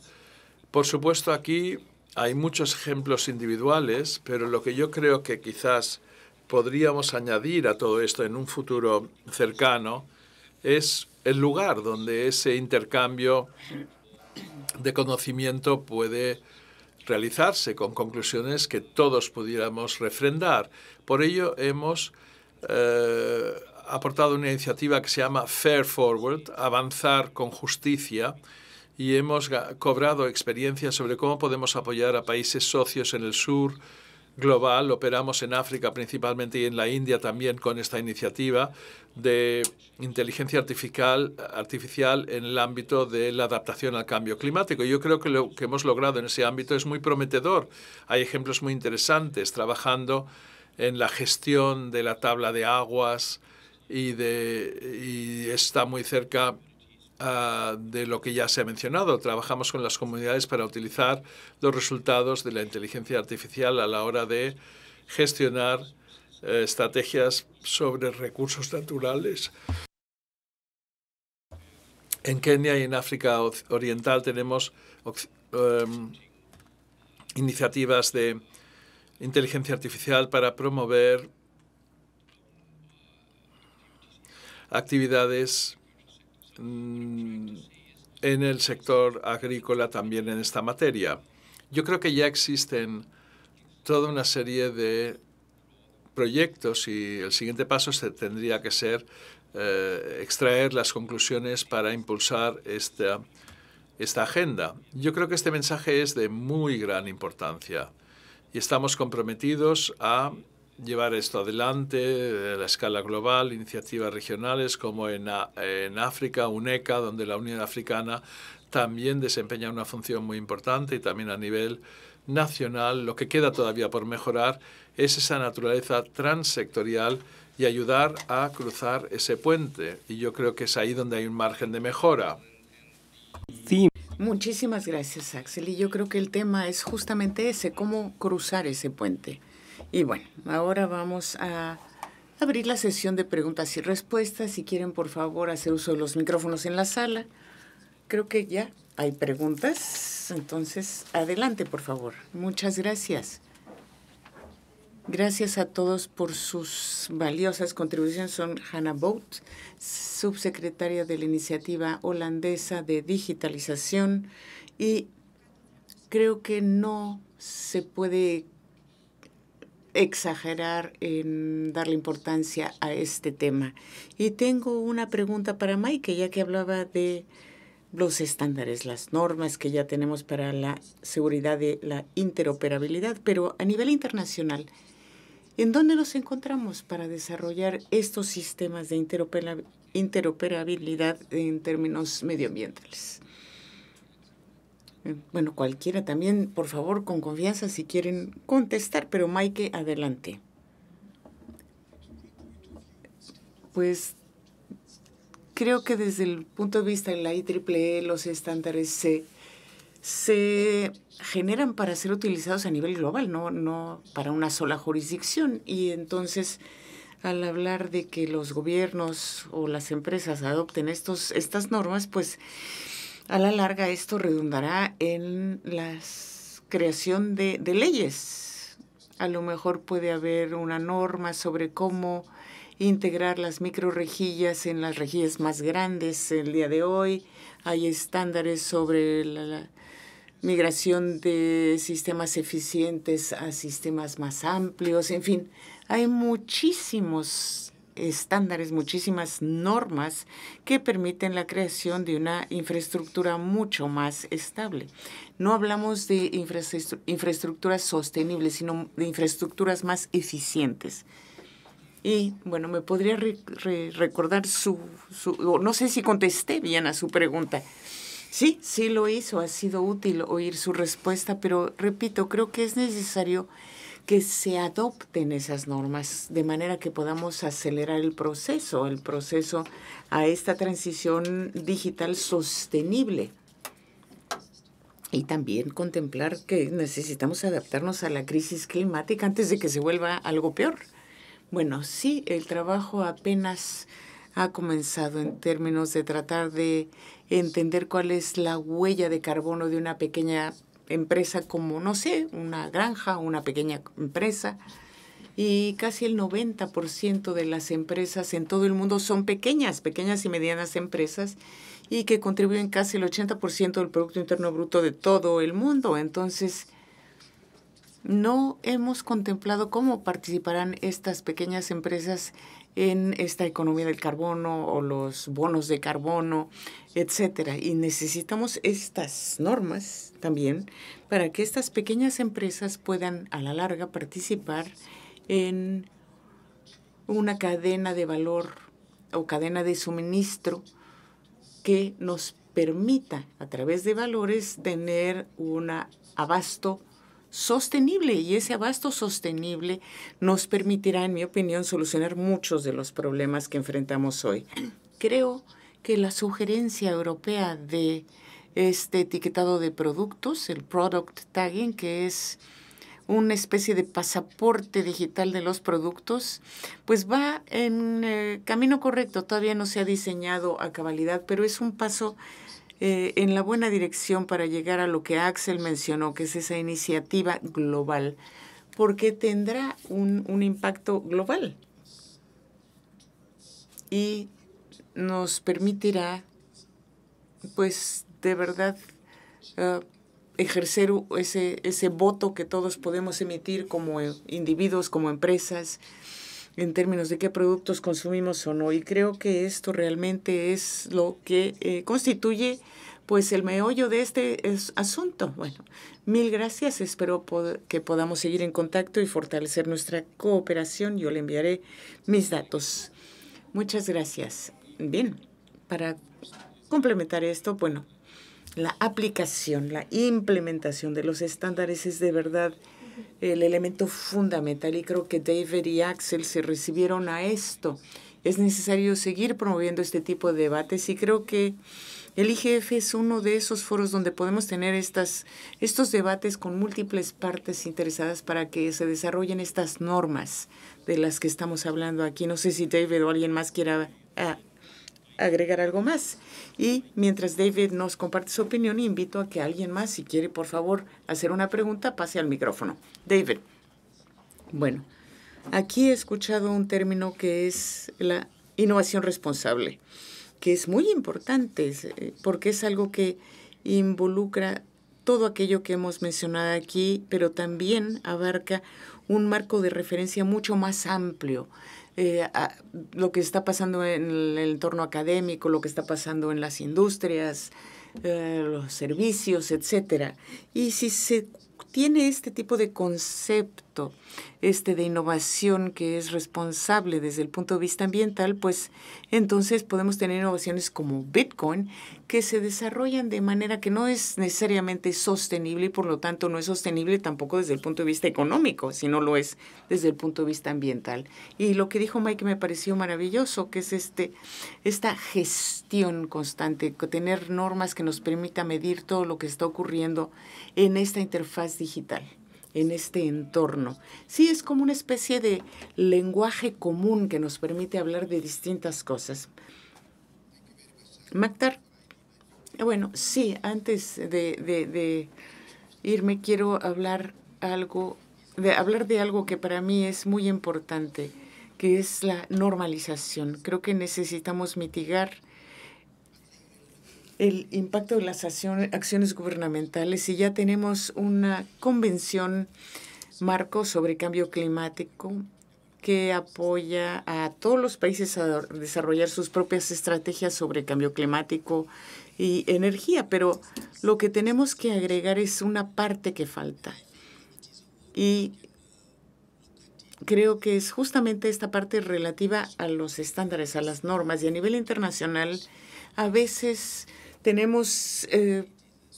Por supuesto, aquí hay muchos ejemplos individuales, pero lo que yo creo que quizás podríamos añadir a todo esto en un futuro cercano es el lugar donde ese intercambio de conocimiento puede realizarse con conclusiones que todos pudiéramos refrendar. Por ello hemos eh, aportado una iniciativa que se llama Fair Forward, Avanzar con Justicia, y hemos cobrado experiencia sobre cómo podemos apoyar a países socios en el sur, global. Operamos en África principalmente y en la India también con esta iniciativa de inteligencia artificial, artificial en el ámbito de la adaptación al cambio climático. Yo creo que lo que hemos logrado en ese ámbito es muy prometedor. Hay ejemplos muy interesantes trabajando en la gestión de la tabla de aguas y, de, y está muy cerca Ah, de lo que ya se ha mencionado. Trabajamos con las comunidades para utilizar los resultados de la inteligencia artificial a la hora de gestionar eh, estrategias sobre recursos naturales. En Kenia y en África Oriental tenemos em, iniciativas de inteligencia artificial para promover actividades Mm, en el sector agrícola también en esta materia. Yo creo que ya existen toda una serie de proyectos y el siguiente paso tendría que ser eh, extraer las conclusiones para impulsar esta, esta agenda. Yo creo que este mensaje es de muy gran importancia y estamos comprometidos a llevar esto adelante eh, a la escala global, iniciativas regionales como en, en África, UNECA, donde la Unión Africana también desempeña una función muy importante y también a nivel nacional. Lo que queda todavía por mejorar es esa naturaleza transectorial y ayudar a cruzar ese puente. Y yo creo que es ahí donde hay un margen de mejora. Muchísimas gracias, Axel. Y yo creo que el tema es justamente ese, cómo cruzar ese puente. Y bueno, ahora vamos a abrir la sesión de preguntas y respuestas. Si quieren, por favor, hacer uso de los micrófonos en la sala. Creo que ya hay preguntas. Entonces, adelante, por favor. Muchas gracias. Gracias a todos por sus valiosas contribuciones. Son Hannah Bout, subsecretaria de la iniciativa holandesa de digitalización. Y creo que no se puede exagerar en darle importancia a este tema. Y tengo una pregunta para Mike, ya que hablaba de los estándares, las normas que ya tenemos para la seguridad de la interoperabilidad, pero a nivel internacional, ¿en dónde nos encontramos para desarrollar estos sistemas de interoperabilidad en términos medioambientales? Eh, bueno, cualquiera también, por favor, con confianza si quieren contestar, pero Mike adelante. Pues creo que desde el punto de vista de la IEEE, e, los estándares se, generan para ser utilizados a nivel global, no, no para una sola jurisdicción. Y entonces, al hablar de que los gobiernos o las empresas adopten estos, estas normas, pues a la larga esto redundará en la creación de, leyes. A lo mejor puede haber una norma sobre cómo integrar las rejillas en las rejillas más grandes el día de hoy. Hay estándares sobre la, migración de sistemas eficientes a sistemas más amplios. En fin, hay muchísimos estándares, muchísimas normas que permiten la creación de una infraestructura mucho más estable. No hablamos de infraestructuras sostenibles, sino de infraestructuras más eficientes. Y bueno, me podría recordar su, su, no sé si contesté bien a su pregunta. Sí, sí lo hizo, ha sido útil oír su respuesta, pero repito, creo que es necesario que se adopten esas normas de manera que podamos acelerar el proceso, el proceso a esta transición digital sostenible. Y también contemplar que necesitamos adaptarnos a la crisis climática antes de que se vuelva algo peor. Bueno, sí, el trabajo apenas ha comenzado en términos de tratar de entender cuál es la huella de carbono de una pequeña empresa como, no sé, una granja, una pequeña empresa. Y casi el 90% de las empresas en todo el mundo son pequeñas, pequeñas y medianas empresas, y que contribuyen casi el 80% del Producto Interno Bruto de todo el mundo. Entonces, no hemos contemplado cómo participarán estas pequeñas empresas en esta economía del carbono o los bonos de carbono, etcétera. Y necesitamos estas normas también para que estas pequeñas empresas puedan a la larga participar en una cadena de valor o cadena de suministro que nos permita a través de valores tener un abasto sostenible y ese abasto sostenible nos permitirá, en mi opinión, solucionar muchos de los problemas que enfrentamos hoy. Creo que la sugerencia europea de este etiquetado de productos, el product tagging, que es una especie de pasaporte digital de los productos, pues va en eh, camino correcto. Todavía no se ha diseñado a cabalidad, pero es un paso eh, en la buena dirección para llegar a lo que Axel mencionó, que es esa iniciativa global, porque tendrá un, impacto global y nos permitirá, pues, de verdad eh, ejercer ese voto que todos podemos emitir como eh, individuos, como empresas, en términos de qué productos consumimos o no. Y creo que esto realmente es lo que eh, constituye pues el meollo de este asunto. Bueno, mil gracias. Espero que podamos seguir en contacto y fortalecer nuestra cooperación. Yo le enviaré mis datos. Muchas gracias. Bien, para complementar esto, bueno, la aplicación, la implementación de los estándares es de verdad el elemento fundamental y creo que David y Axel se recibieron a esto. Es necesario seguir promoviendo este tipo de debates y creo que el IGF es uno de esos foros donde podemos tener estas, estos debates con múltiples partes interesadas para que se desarrollen estas normas de las que estamos hablando aquí. No sé si David o alguien más quiera ah, agregar algo más. Y mientras David nos comparte su opinión, invito a que alguien más, si quiere, por favor, hacer una pregunta, pase al micrófono. David. Bueno, aquí he escuchado un término que es la innovación responsable, que es muy importante eh, porque es algo que involucra todo aquello que hemos mencionado aquí, pero también abarca un marco de referencia mucho más amplio eh, lo que está pasando en el entorno académico, lo que está pasando en las industrias, eh, los servicios, etcétera. Y si se tiene este tipo de concepto, este de innovación que es responsable desde el punto de vista ambiental, pues entonces podemos tener innovaciones como Bitcoin que se desarrollan de manera que no es necesariamente sostenible y por lo tanto no es sostenible tampoco desde el punto de vista económico, sino lo es desde el punto de vista ambiental. Y lo que dijo Mike me pareció maravilloso, que es este esta gestión constante, tener normas que nos permita medir todo lo que está ocurriendo en esta interfaz digital en este entorno. Sí, es como una especie de lenguaje común que nos permite hablar de distintas cosas. Mactar, bueno, sí, antes de, irme quiero hablar algo, de hablar de algo que para mí es muy importante, que es la normalización. Creo que necesitamos mitigar el impacto de las acciones gubernamentales y ya tenemos una convención marco sobre cambio climático que apoya a todos los países a desarrollar sus propias estrategias sobre cambio climático y energía, pero lo que tenemos que agregar es una parte que falta. Y creo que es justamente esta parte relativa a los estándares, a las normas. Y a nivel internacional, a veces tenemos eh,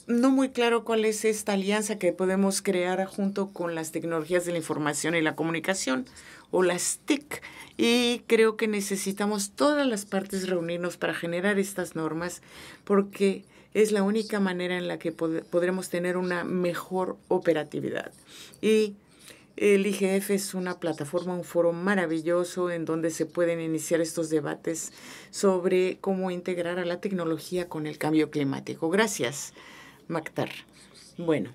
no muy claro cuál es esta alianza que podemos crear junto con las tecnologías de la información y la comunicación o las TIC. Y creo que necesitamos todas las partes reunirnos para generar estas normas porque es la única manera en la que podremos tener una mejor operatividad. Y el IGF es una plataforma, un foro maravilloso en donde se pueden iniciar estos debates sobre cómo integrar a la tecnología con el cambio climático. Gracias, Mactar. Bueno,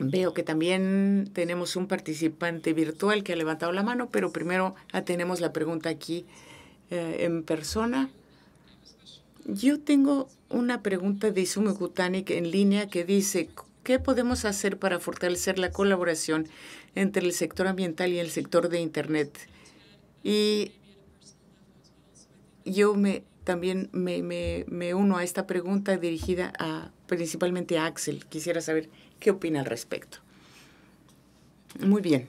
veo que también tenemos un participante virtual que ha levantado la mano, pero primero tenemos la pregunta aquí eh, en persona. Yo tengo una pregunta de Isumi Kutani en línea que dice, ¿Qué podemos hacer para fortalecer la colaboración entre el sector ambiental y el sector de Internet? Y yo me, también me, uno a esta pregunta dirigida a, principalmente a Axel. Quisiera saber qué opina al respecto. Muy bien.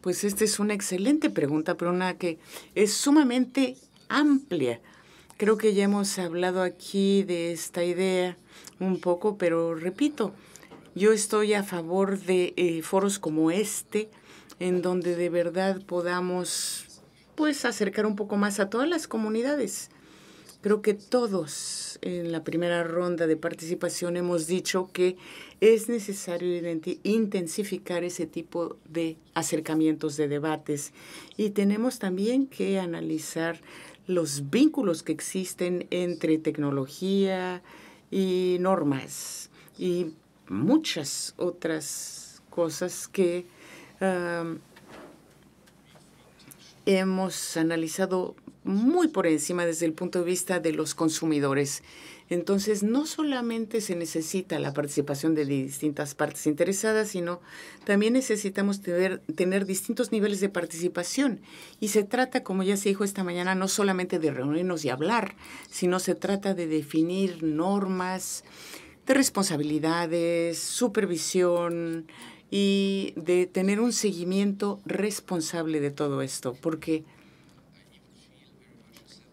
Pues esta es una excelente pregunta, pero una que es sumamente amplia. Creo que ya hemos hablado aquí de esta idea un poco, pero repito, yo estoy a favor de eh, foros como este, en donde de verdad podamos pues acercar un poco más a todas las comunidades. Creo que todos en la primera ronda de participación hemos dicho que es necesario intensificar ese tipo de acercamientos, de debates. Y tenemos también que analizar los vínculos que existen entre tecnología y normas. Y muchas otras cosas que hemos analizado muy por encima desde el punto de vista de los consumidores. Entonces, no solamente se necesita la participación de distintas partes interesadas, sino también necesitamos tener, tener distintos niveles de participación. Y se trata, como ya se dijo esta mañana, no solamente de reunirnos y hablar, sino se trata de definir normas, de responsabilidades, supervisión y de tener un seguimiento responsable de todo esto, porque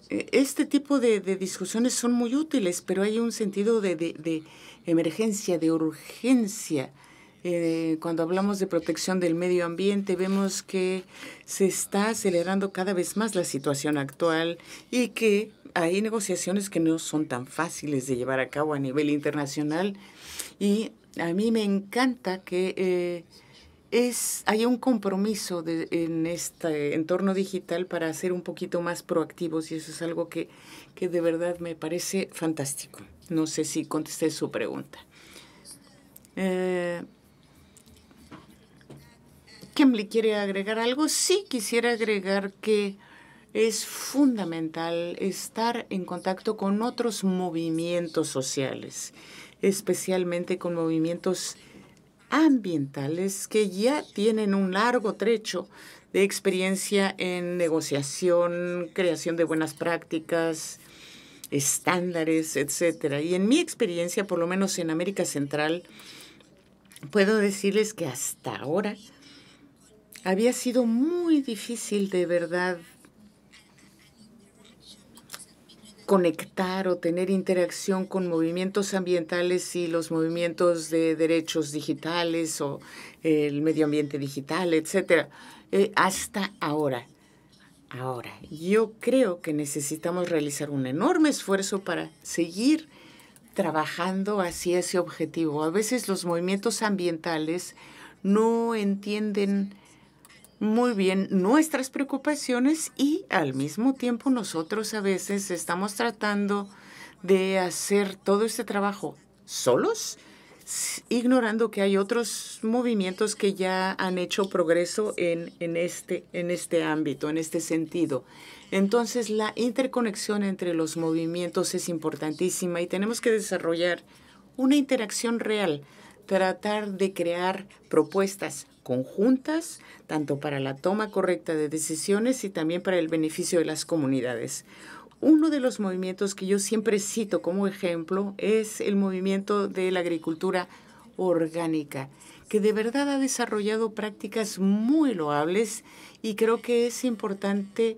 eh, este tipo de, discusiones son muy útiles, pero hay un sentido de, emergencia, de urgencia. Eh, cuando hablamos de protección del medio ambiente, vemos que se está acelerando cada vez más la situación actual y que hay negociaciones que no son tan fáciles de llevar a cabo a nivel internacional y a mí me encanta que eh, es, hay un compromiso en este entorno digital para ser un poquito más proactivos y eso es algo que, de verdad me parece fantástico. No sé si contesté su pregunta. Eh, le quiere agregar algo? Sí, quisiera agregar que es fundamental estar en contacto con otros movimientos sociales, especialmente con movimientos ambientales que ya tienen un largo trecho de experiencia en negociación, creación de buenas prácticas, estándares, etcétera. Y en mi experiencia, por lo menos en América Central, puedo decirles que hasta ahora había sido muy difícil de verdad conectar o tener interacción con movimientos ambientales y los movimientos de derechos digitales o el medio ambiente digital, etcétera, eh, hasta ahora. Ahora, yo creo que necesitamos realizar un enorme esfuerzo para seguir trabajando hacia ese objetivo. A veces los movimientos ambientales no entienden muy bien nuestras preocupaciones y al mismo tiempo nosotros a veces estamos tratando de hacer todo este trabajo solos, ignorando que hay otros movimientos que ya han hecho progreso en, este, en este ámbito, en este sentido. Entonces, la interconexión entre los movimientos es importantísima y tenemos que desarrollar una interacción real, tratar de crear propuestas conjuntas, tanto para la toma correcta de decisiones y también para el beneficio de las comunidades. Uno de los movimientos que yo siempre cito como ejemplo es el movimiento de la agricultura orgánica, que de verdad ha desarrollado prácticas muy loables y creo que es importante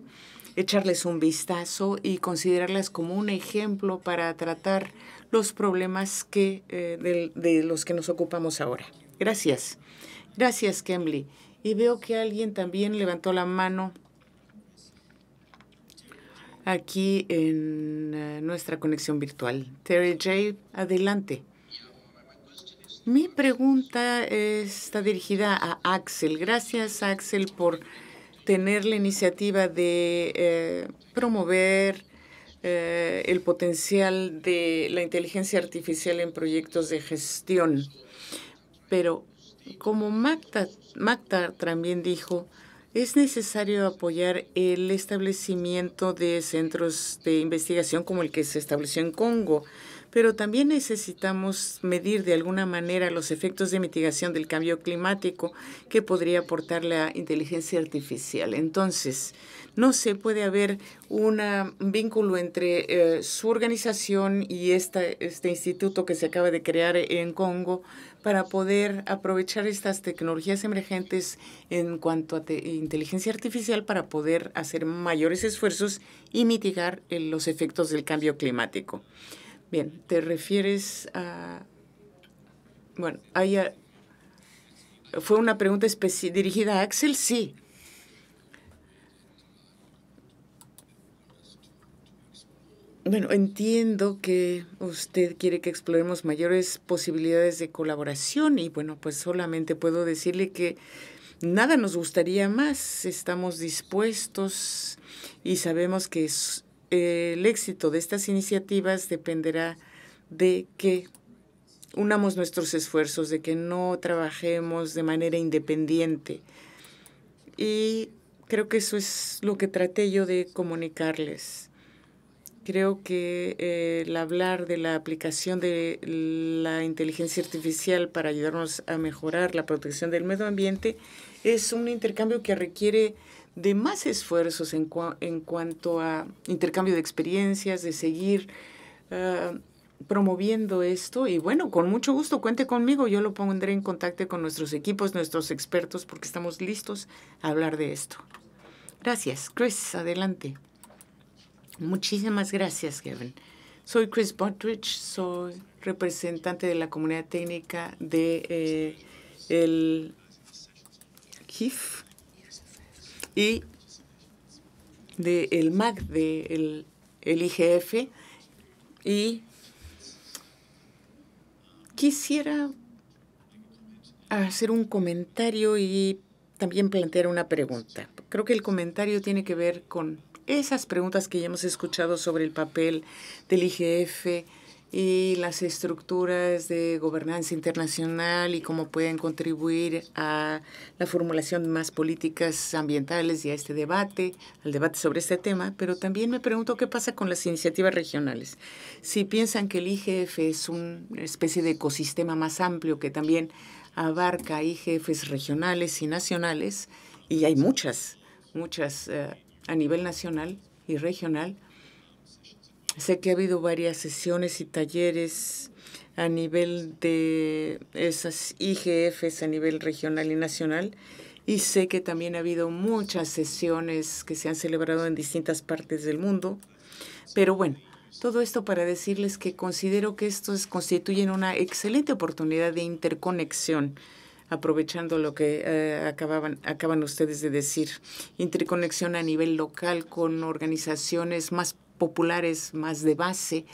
echarles un vistazo y considerarlas como un ejemplo para tratar los problemas que, eh, de los que nos ocupamos ahora. Gracias. Gracias, Kemli. Y veo que alguien también levantó la mano aquí en eh, nuestra conexión virtual. Terry J, adelante. Mi pregunta está dirigida a Axel. Gracias, Axel, por tener la iniciativa de eh, promover eh, el potencial de la inteligencia artificial en proyectos de gestión. Pero como Magda, también dijo, es necesario apoyar el establecimiento de centros de investigación como el que se estableció en Congo, pero también necesitamos medir de alguna manera los efectos de mitigación del cambio climático que podría aportar la inteligencia artificial. Entonces, no se puede haber un vínculo entre eh, su organización y este instituto que se acaba de crear en Congo para poder aprovechar estas tecnologías emergentes en cuanto a inteligencia artificial para poder hacer mayores esfuerzos y mitigar eh, los efectos del cambio climático. Bien, te refieres a... Bueno, hay ¿fue una pregunta dirigida a Axel? Sí. Bueno, entiendo que usted quiere que exploremos mayores posibilidades de colaboración y bueno, pues solamente puedo decirle que nada nos gustaría más. Estamos dispuestos y sabemos que eh, el éxito de estas iniciativas dependerá de que unamos nuestros esfuerzos, de que no trabajemos de manera independiente. Y creo que eso es lo que traté yo de comunicarles Creo que eh, el hablar de la aplicación de la inteligencia artificial para ayudarnos a mejorar la protección del medio ambiente es un intercambio que requiere de más esfuerzos en, en cuanto a intercambio de experiencias, de seguir ah, promoviendo esto. Y bueno, con mucho gusto, cuente conmigo. Yo lo pondré en contacto con nuestros equipos, nuestros expertos, porque estamos listos a hablar de esto. Gracias. Chris, adelante. Muchísimas gracias, Kevin. Soy Chris Bottridge, soy representante de la comunidad técnica de eh, el GIF y del MAC del el IGF y quisiera hacer un comentario y también plantear una pregunta. Creo que el comentario tiene que ver con esas preguntas que ya hemos escuchado sobre el papel del IGF y las estructuras de gobernanza internacional y cómo pueden contribuir a la formulación de más políticas ambientales y a este debate, al debate sobre este tema, pero también me pregunto qué pasa con las iniciativas regionales. Si piensan que el IGF es una especie de ecosistema más amplio que también abarca IGFs regionales y nacionales, y hay muchas, muchas eh, a nivel nacional y regional. Sé que ha habido varias sesiones y talleres a nivel de esas IGFs a nivel regional y nacional. Y sé que también ha habido muchas sesiones que se han celebrado en distintas partes del mundo. Pero bueno, todo esto para decirles que considero que estos constituyen una excelente oportunidad de interconexión aprovechando lo que eh, acababan, acaban ustedes de decir, interconexión a nivel local con organizaciones más populares, más de base,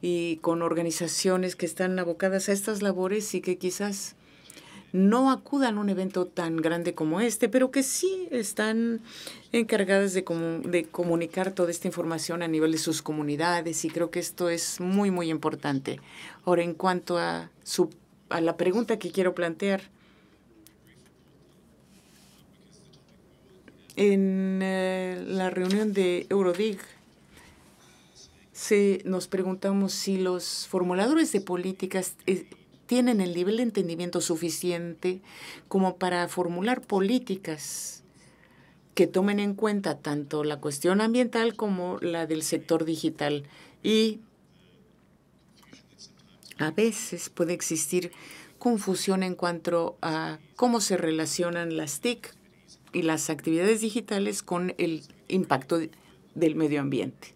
y con organizaciones que están abocadas a estas labores y que quizás no acudan a un evento tan grande como este, pero que sí están encargadas de, de, comunicar toda esta información a nivel de sus comunidades y creo que esto es muy, muy importante. Ahora, en cuanto a, su, a la pregunta que quiero plantear, en eh, la reunión de Eurodig, se, nos preguntamos si los formuladores de políticas eh, tienen el nivel de entendimiento suficiente como para formular políticas que tomen en cuenta tanto la cuestión ambiental como la del sector digital. Y a veces puede existir confusión en cuanto a cómo se relacionan las TIC y las actividades digitales con el impacto del medio ambiente.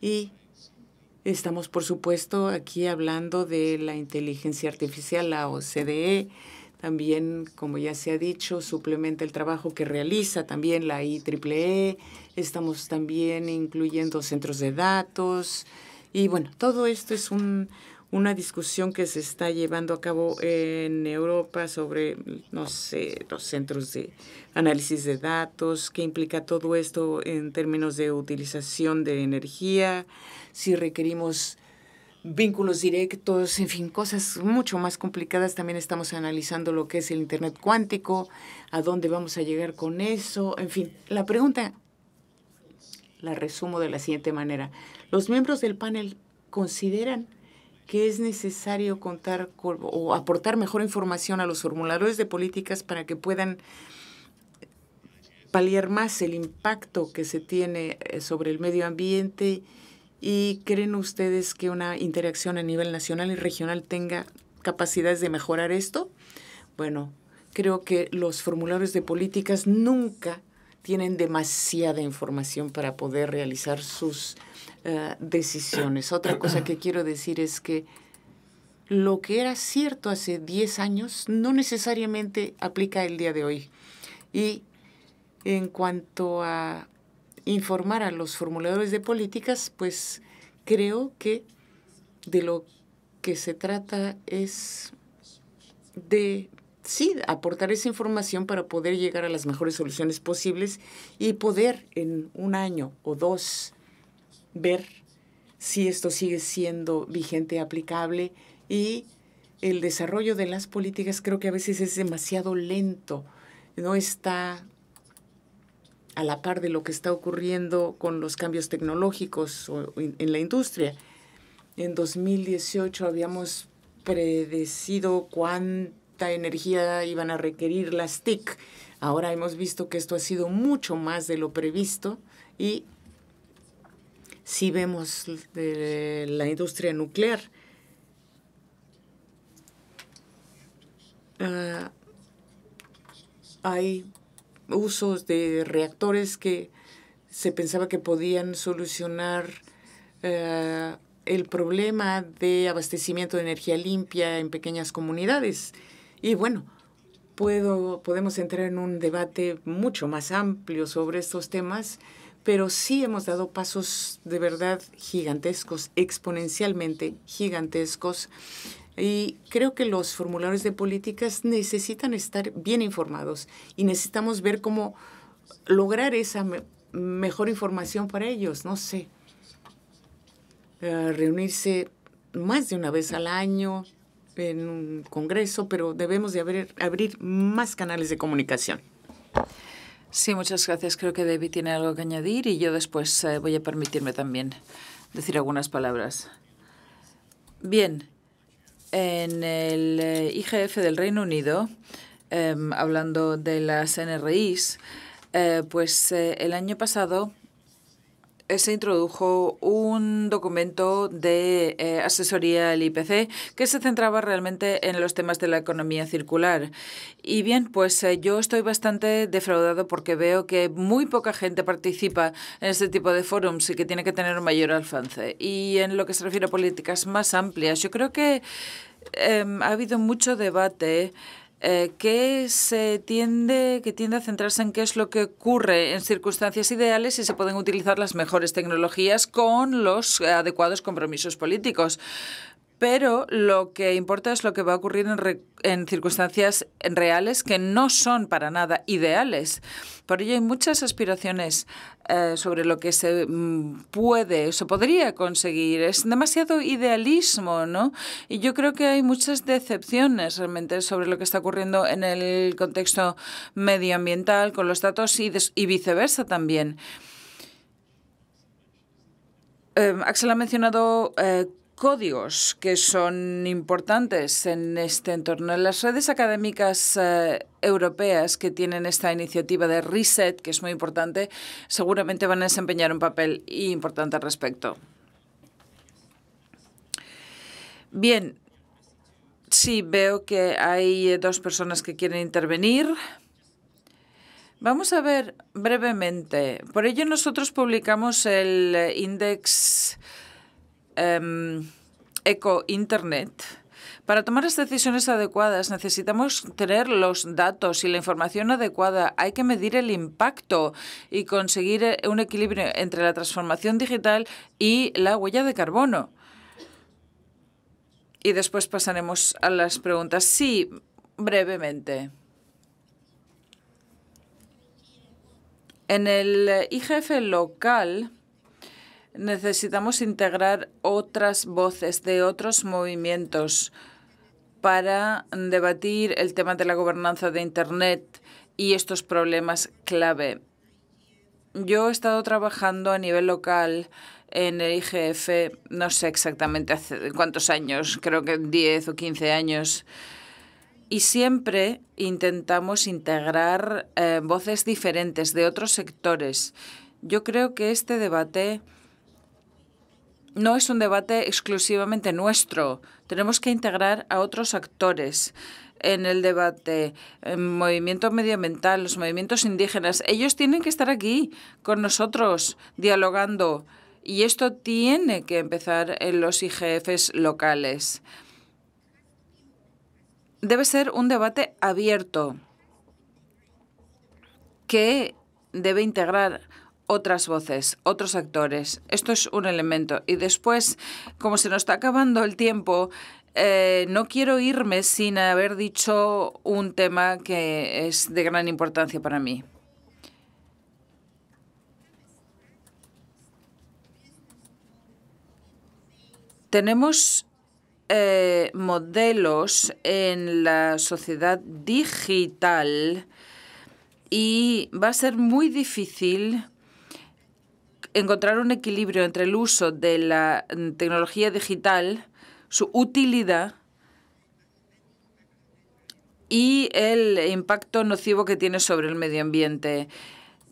Y estamos, por supuesto, aquí hablando de la inteligencia artificial, la OCDE, también, como ya se ha dicho, suplementa el trabajo que realiza también la IEEE. E, estamos también incluyendo centros de datos. Y bueno, todo esto es un, una discusión que se está llevando a cabo en Europa sobre, no sé, los centros de análisis de datos, qué implica todo esto en términos de utilización de energía, si requerimos vínculos directos, en fin, cosas mucho más complicadas. También estamos analizando lo que es el Internet cuántico, a dónde vamos a llegar con eso, en fin. La pregunta la resumo de la siguiente manera. Los miembros del panel consideran que es necesario contar o aportar mejor información a los formuladores de políticas para que puedan paliar más el impacto que se tiene eh, sobre el medio ambiente y creen ustedes que una interacción a nivel nacional y regional tenga capacidades de mejorar esto? Bueno, creo que los formularios de políticas nunca tienen demasiada información para poder realizar sus eh, decisiones. Otra cosa que quiero decir es que lo que era cierto hace 10 años no necesariamente aplica el día de hoy. Y en cuanto a informar a los formuladores de políticas, pues creo que de lo que se trata es de, sí, aportar esa información para poder llegar a las mejores soluciones posibles y poder en un año o dos ver si esto sigue siendo vigente, aplicable y el desarrollo de las políticas creo que a veces es demasiado lento, no está a la par de lo que está ocurriendo con los cambios tecnológicos en la industria. En 2018 habíamos predecido cuánta energía iban a requerir las TIC. Ahora hemos visto que esto ha sido mucho más de lo previsto y si vemos de la industria nuclear. Ah, hay usos de reactores que se pensaba que podían solucionar eh, el problema de abastecimiento de energía limpia en pequeñas comunidades. Y bueno, puedo, podemos entrar en un debate mucho más amplio sobre estos temas pero sí hemos dado pasos de verdad gigantescos, exponencialmente gigantescos. Y creo que los formularios de políticas necesitan estar bien informados y necesitamos ver cómo lograr esa mejor información para ellos, no sé. Eh, reunirse más de una vez al año en un congreso, pero debemos de abrir más canales de comunicación. Sí, muchas gracias. Creo que David tiene algo que añadir y yo después eh, voy a permitirme también decir algunas palabras. Bien, en el eh, IGF del Reino Unido, em, hablando de las NRIs, eh, pues el año pasado se introdujo un documento de eh, asesoría al IPC que se centraba realmente en los temas de la economía circular. Y bien, pues eh, yo estoy bastante defraudado porque veo que muy poca gente participa en este tipo de foros y que tiene que tener un mayor alcance. Y en lo que se refiere a políticas más amplias, yo creo que em, ha habido mucho debate eh, que se tiende, que tiende a centrarse en qué es lo que ocurre en circunstancias ideales y se pueden utilizar las mejores tecnologías con los eh, adecuados compromisos políticos pero lo que importa es lo que va a ocurrir en, circunstancias reales que no son para nada ideales. Por ello hay muchas aspiraciones eh, sobre lo que se mm, puede, se podría conseguir. Es demasiado idealismo, ¿no? Y yo creo que hay muchas decepciones realmente sobre lo que está ocurriendo en el contexto medioambiental, con los datos y, viceversa también. Eh, Axel ha mencionado eh, códigos que son importantes en este entorno. Las redes académicas eh, europeas que tienen esta iniciativa de Reset, que es muy importante, seguramente van a desempeñar un papel importante al respecto. Bien, sí, veo que hay eh, dos personas que quieren intervenir. Vamos a ver brevemente. Por ello nosotros publicamos el eh, índice Em, eco Internet. Para tomar las decisiones adecuadas necesitamos tener los datos y la información adecuada. Hay que medir el impacto y conseguir eh, un equilibrio entre la transformación digital y la huella de carbono. Y después pasaremos a las preguntas. Sí, brevemente. En el eh, IGF local necesitamos integrar otras voces de otros movimientos para debatir el tema de la gobernanza de Internet y estos problemas clave. Yo he estado trabajando a nivel local en el IGF, no sé exactamente hace cuántos años, creo que 10 o 15 años, y siempre intentamos integrar eh, voces diferentes de otros sectores. Yo creo que este debate no es un debate exclusivamente nuestro. Tenemos que integrar a otros actores en el debate, el movimiento medioambiental, los movimientos indígenas. Ellos tienen que estar aquí con nosotros, dialogando. Y esto tiene que empezar en los IGFs locales. Debe ser un debate abierto que debe integrar otras voces, otros actores. Esto es un elemento. Y después, como se nos está acabando el tiempo, eh, no quiero irme sin haber dicho un tema que es de gran importancia para mí. Tenemos eh, modelos en la sociedad digital y va a ser muy difícil encontrar un equilibrio entre el uso de la mm, tecnología digital, su utilidad y el impacto nocivo que tiene sobre el medio ambiente.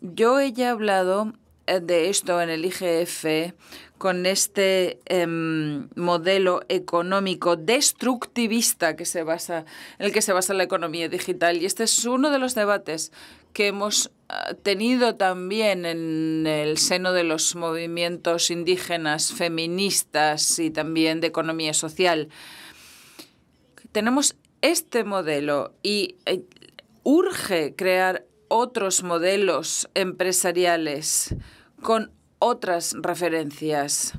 Yo he ya hablado eh, de esto en el IGF con este em, modelo económico destructivista que se basa, en el que se basa la economía digital. Y este es uno de los debates que hemos ah, tenido también en el seno de los movimientos indígenas, feministas y también de economía social. Tenemos este modelo y eh, urge crear otros modelos empresariales con otras referencias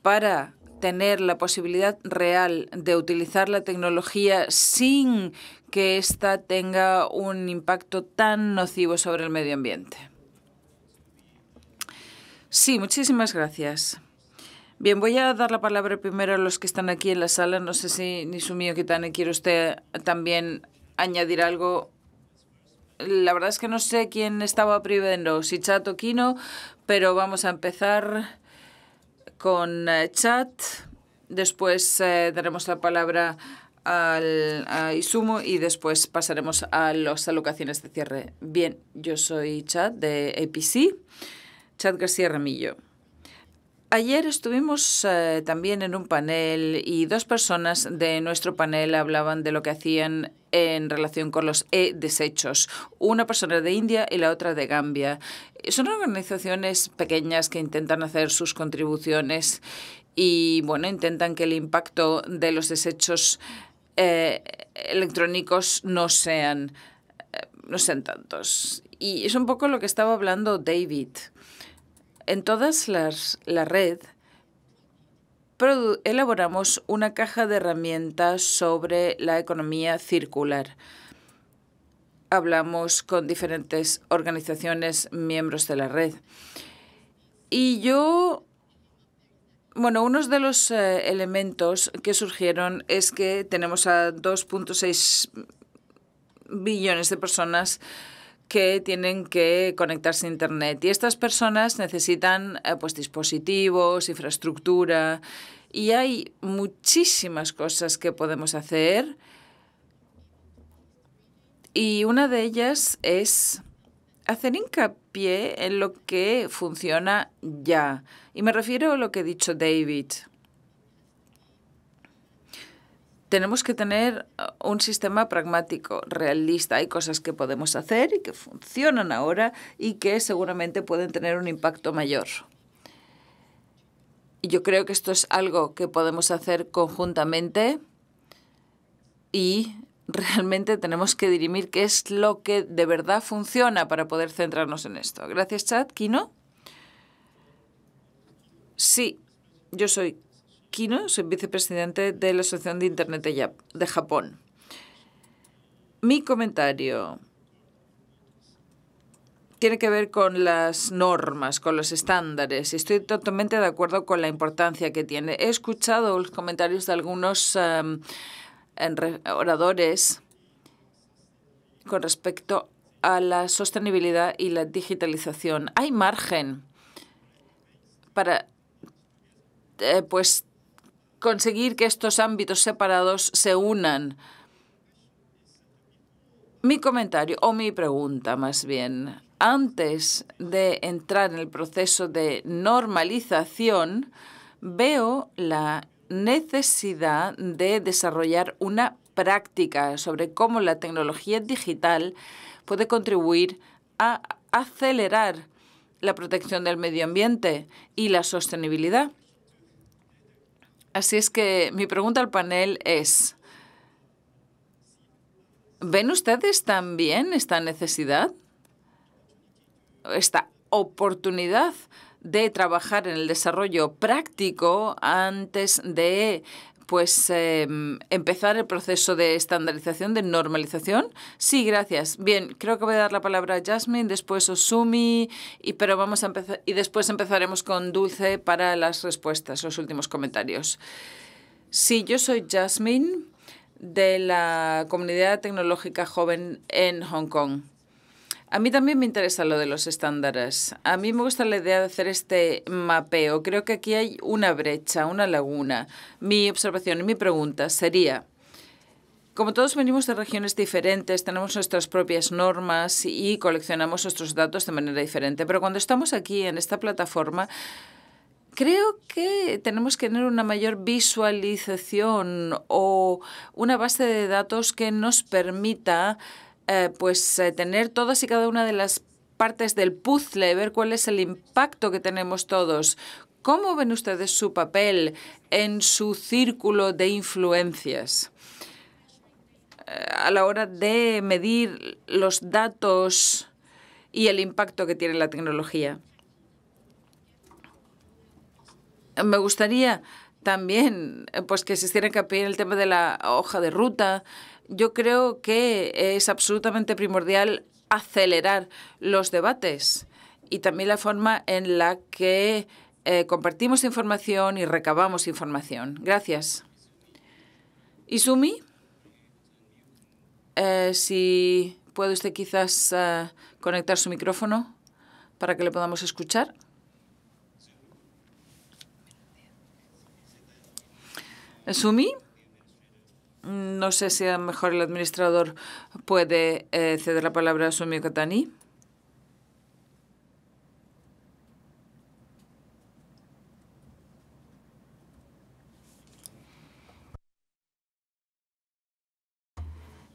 para tener la posibilidad real de utilizar la tecnología sin que esta tenga un impacto tan nocivo sobre el medio ambiente. Sí, muchísimas gracias. Bien, voy a dar la palabra primero a los que están aquí en la sala. No sé si mío, Kitane quiere usted también añadir algo. La verdad es que no sé quién estaba primero, si Chat o Kino, pero vamos a empezar con eh, Chat. Después eh, daremos la palabra a al, a y después pasaremos a las alocaciones de cierre. Bien, yo soy Chad de APC, Chad García Ramillo. Ayer estuvimos eh, también en un panel y dos personas de nuestro panel hablaban de lo que hacían en relación con los e-desechos. Una persona de India y la otra de Gambia. Son organizaciones pequeñas que intentan hacer sus contribuciones y bueno, intentan que el impacto de los desechos eh, electrónicos no sean, eh, no sean tantos. Y es un poco lo que estaba hablando David. En todas las la red elaboramos una caja de herramientas sobre la economía circular. Hablamos con diferentes organizaciones miembros de la red. Y yo bueno, uno de los eh, elementos que surgieron es que tenemos a 2.6 billones de personas que tienen que conectarse a Internet. Y estas personas necesitan eh, pues, dispositivos, infraestructura, y hay muchísimas cosas que podemos hacer. Y una de ellas es hacer hincapié en lo que funciona ya. Y me refiero a lo que ha dicho David. Tenemos que tener uh, un sistema pragmático, realista. Hay cosas que podemos hacer y que funcionan ahora y que seguramente pueden tener un impacto mayor. Y yo creo que esto es algo que podemos hacer conjuntamente y realmente tenemos que dirimir qué es lo que de verdad funciona para poder centrarnos en esto. Gracias, Chad. ¿Kino? Sí, yo soy Kino, soy vicepresidente de la Asociación de Internet de Japón. Mi comentario tiene que ver con las normas, con los estándares. Estoy totalmente de acuerdo con la importancia que tiene. He escuchado los comentarios de algunos en oradores con respecto a la sostenibilidad y la digitalización. Hay margen para eh, pues conseguir que estos ámbitos separados se unan. Mi comentario o mi pregunta más bien, antes de entrar en el proceso de normalización, veo la necesidad de desarrollar una práctica sobre cómo la tecnología digital puede contribuir a acelerar la protección del medio ambiente y la sostenibilidad. Así es que mi pregunta al panel es, ¿ven ustedes también esta necesidad, esta oportunidad de trabajar en el desarrollo práctico antes de pues em, empezar el proceso de estandarización, de normalización. Sí, gracias. Bien, creo que voy a dar la palabra a Jasmine, después Osumi, y, pero vamos a empezar, y después empezaremos con Dulce para las respuestas, los últimos comentarios. Sí, yo soy Jasmine de la comunidad tecnológica joven en Hong Kong. A mí también me interesa lo de los estándares. A mí me gusta la idea de hacer este mapeo. Creo que aquí hay una brecha, una laguna. Mi observación y mi pregunta sería, como todos venimos de regiones diferentes, tenemos nuestras propias normas y coleccionamos nuestros datos de manera diferente, pero cuando estamos aquí en esta plataforma, creo que tenemos que tener una mayor visualización o una base de datos que nos permita eh, pues eh, tener todas y cada una de las partes del puzzle, ver cuál es el impacto que tenemos todos. ¿Cómo ven ustedes su papel en su círculo de influencias? Eh, a la hora de medir los datos y el impacto que tiene la tecnología. Me gustaría también pues que se hiciera hincapié en el tema de la hoja de ruta yo creo que es absolutamente primordial acelerar los debates y también la forma en la que eh, compartimos información y recabamos información. Gracias. Izumi, eh, si puede usted quizás eh, conectar su micrófono para que le podamos escuchar. Izumi. No sé si a lo mejor el administrador puede eh, ceder la palabra a Sumi Okotani.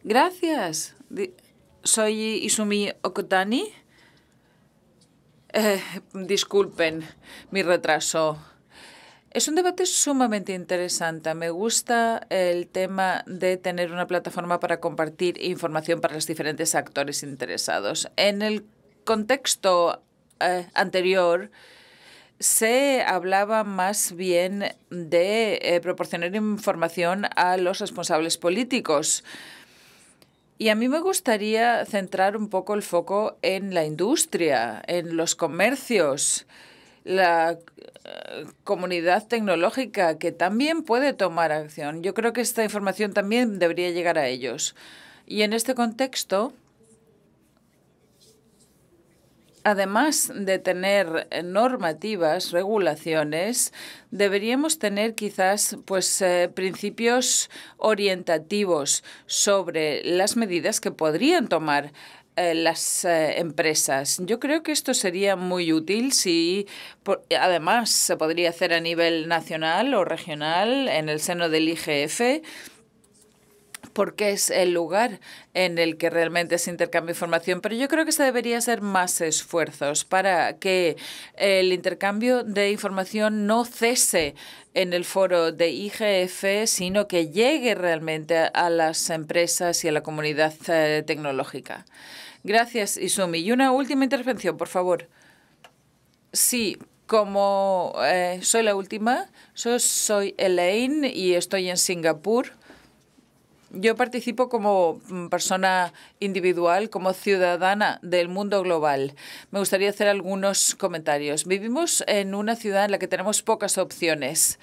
Gracias. Soy Isumi Okotani. Eh, disculpen mi retraso. Es un debate sumamente interesante. Me gusta el tema de tener una plataforma para compartir información para los diferentes actores interesados. En el contexto eh, anterior, se hablaba más bien de eh, proporcionar información a los responsables políticos. Y a mí me gustaría centrar un poco el foco en la industria, en los comercios la eh, comunidad tecnológica que también puede tomar acción. Yo creo que esta información también debería llegar a ellos. Y en este contexto, además de tener normativas, regulaciones, deberíamos tener quizás pues eh, principios orientativos sobre las medidas que podrían tomar eh, las eh, empresas. Yo creo que esto sería muy útil si además se podría hacer a nivel nacional o regional en el seno del IGF porque es el lugar en el que realmente se intercambia información, pero yo creo que se debería hacer más esfuerzos para que el intercambio de información no cese en el foro de IGF, sino que llegue realmente a las empresas y a la comunidad eh, tecnológica. Gracias, Isumi. Y una última intervención, por favor. Sí, como eh, soy la última, soy Elaine y estoy en Singapur. Yo participo como mm, persona individual, como ciudadana del mundo global. Me gustaría hacer algunos comentarios. Vivimos en una ciudad en la que tenemos pocas opciones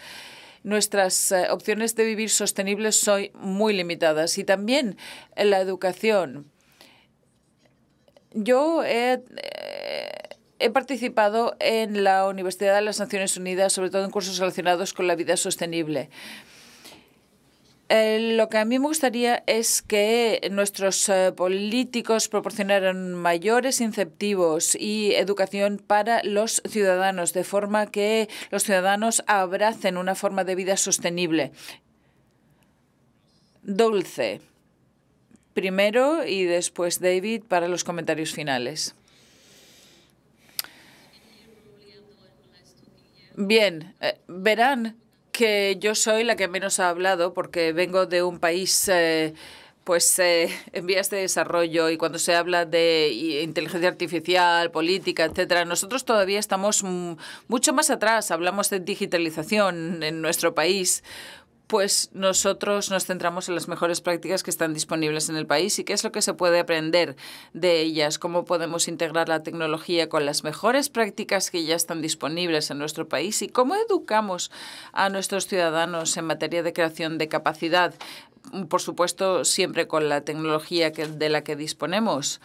nuestras eh, opciones de vivir sostenibles son muy limitadas y también la educación yo eh, he, participado en la Universidad de las Naciones Unidas, sobre todo en cursos relacionados con la vida sostenible. Eh, lo que a mí me gustaría es que nuestros eh, políticos proporcionaran mayores incentivos y educación para los ciudadanos, de forma que los ciudadanos abracen una forma de vida sostenible. Dulce primero y después David para los comentarios finales. Bien, eh, verán que yo soy la que menos ha hablado porque vengo de un país eh, pues eh, en vías de desarrollo y cuando se habla de inteligencia artificial, política, etcétera, nosotros todavía estamos mucho más atrás. Hablamos de digitalización en nuestro país pues nosotros nos centramos en las mejores prácticas que están disponibles en el país y qué es lo que se puede aprender de ellas, cómo podemos integrar la tecnología con las mejores prácticas que ya están disponibles en nuestro país y cómo educamos a nuestros ciudadanos en materia de creación de capacidad, por supuesto siempre con la tecnología de la que disponemos.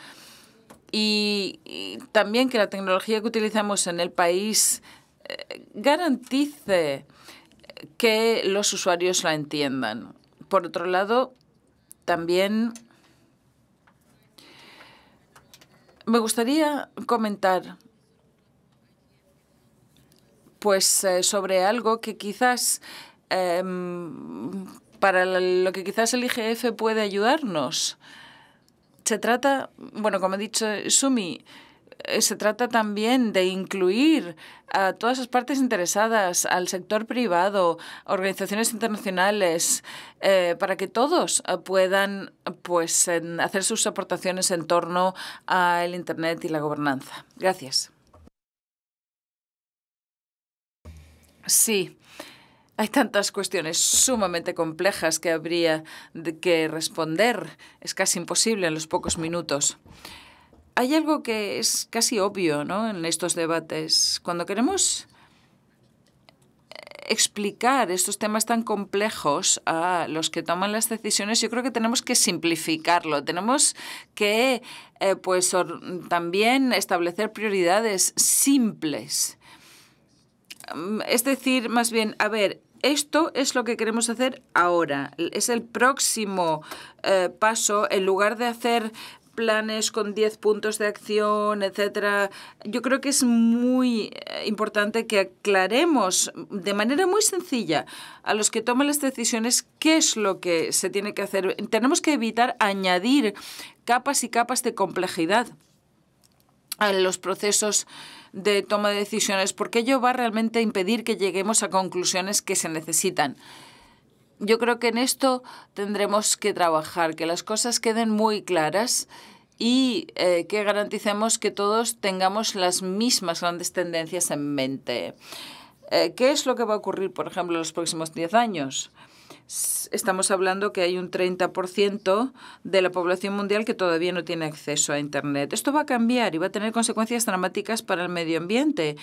Y, también que la tecnología que utilizamos en el país eh, garantice que los usuarios la entiendan. Por otro lado, también me gustaría comentar pues eh, sobre algo que quizás em, para lo que quizás el IGF puede ayudarnos. Se trata, bueno, como he dicho Sumi, eh, se trata también de incluir a todas las partes interesadas, al sector privado, organizaciones internacionales, eh, para que todos eh, puedan pues, hacer sus aportaciones en torno al Internet y la gobernanza. Gracias. Sí. Hay tantas cuestiones sumamente complejas que habría que responder. Es casi imposible en los pocos minutos hay algo que es casi obvio en estos debates. Cuando queremos eh, explicar estos temas tan complejos a los que toman las decisiones, yo creo que tenemos que simplificarlo, tenemos que eh, pues, también establecer prioridades simples. Mm, es decir, más bien, a ver, esto es lo que queremos hacer ahora. Es el próximo eh, paso. En lugar de hacer planes con 10 puntos de acción, etcétera. Yo creo que es muy eh, importante que aclaremos de manera muy sencilla a los que toman las decisiones qué es lo que se tiene que hacer. Tenemos que evitar añadir capas y capas de complejidad a los procesos de toma de decisiones, porque ello va realmente a impedir que lleguemos a conclusiones que se necesitan yo creo que en esto tendremos que trabajar, que las cosas queden muy claras y eh, que garanticemos que todos tengamos las mismas grandes tendencias en mente. Eh, ¿Qué es lo que va a ocurrir, por ejemplo, en los próximos 10 años? Estamos hablando que hay un 30% de la población mundial que todavía no tiene acceso a Internet. Esto va a cambiar y va a tener consecuencias dramáticas para el medio ambiente.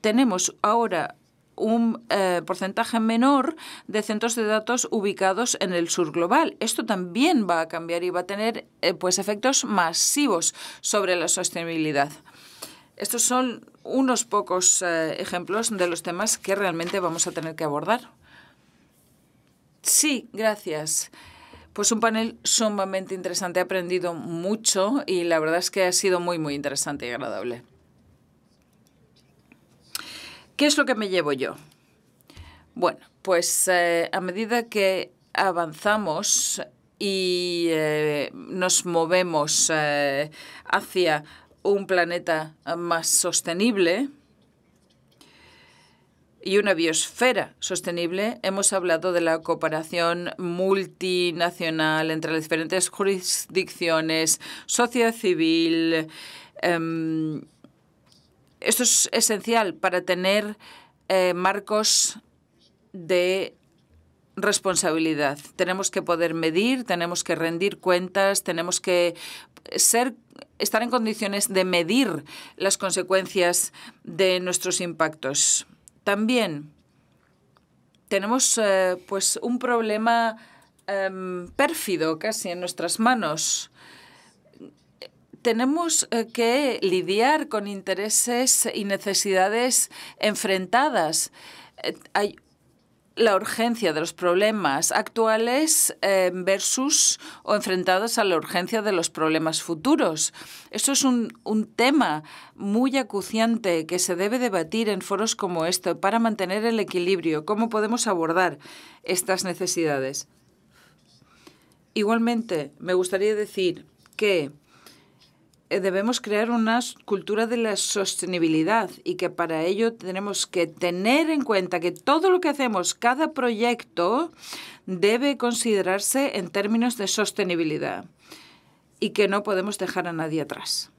Tenemos ahora un eh, porcentaje menor de centros de datos ubicados en el sur global. Esto también va a cambiar y va a tener eh, pues efectos masivos sobre la sostenibilidad. Estos son unos pocos eh, ejemplos de los temas que realmente vamos a tener que abordar. Sí, gracias. Pues un panel sumamente interesante. He aprendido mucho y la verdad es que ha sido muy, muy interesante y agradable. ¿Qué es lo que me llevo yo? Bueno, pues eh, a medida que avanzamos y eh, nos movemos eh, hacia un planeta más sostenible y una biosfera sostenible, hemos hablado de la cooperación multinacional entre las diferentes jurisdicciones, sociedad civil, em, esto es esencial para tener eh, marcos de responsabilidad. Tenemos que poder medir, tenemos que rendir cuentas, tenemos que ser estar en condiciones de medir las consecuencias de nuestros impactos. También tenemos eh, pues, un problema em, pérfido casi en nuestras manos tenemos eh, que lidiar con intereses y necesidades enfrentadas. Eh, hay la urgencia de los problemas actuales eh, versus o enfrentados a la urgencia de los problemas futuros. Esto es un, un, tema muy acuciante que se debe debatir en foros como este para mantener el equilibrio, cómo podemos abordar estas necesidades. Igualmente, me gustaría decir que eh, debemos crear una cultura de la sostenibilidad y que para ello tenemos que tener en cuenta que todo lo que hacemos, cada proyecto, debe considerarse en términos de sostenibilidad y que no podemos dejar a nadie atrás.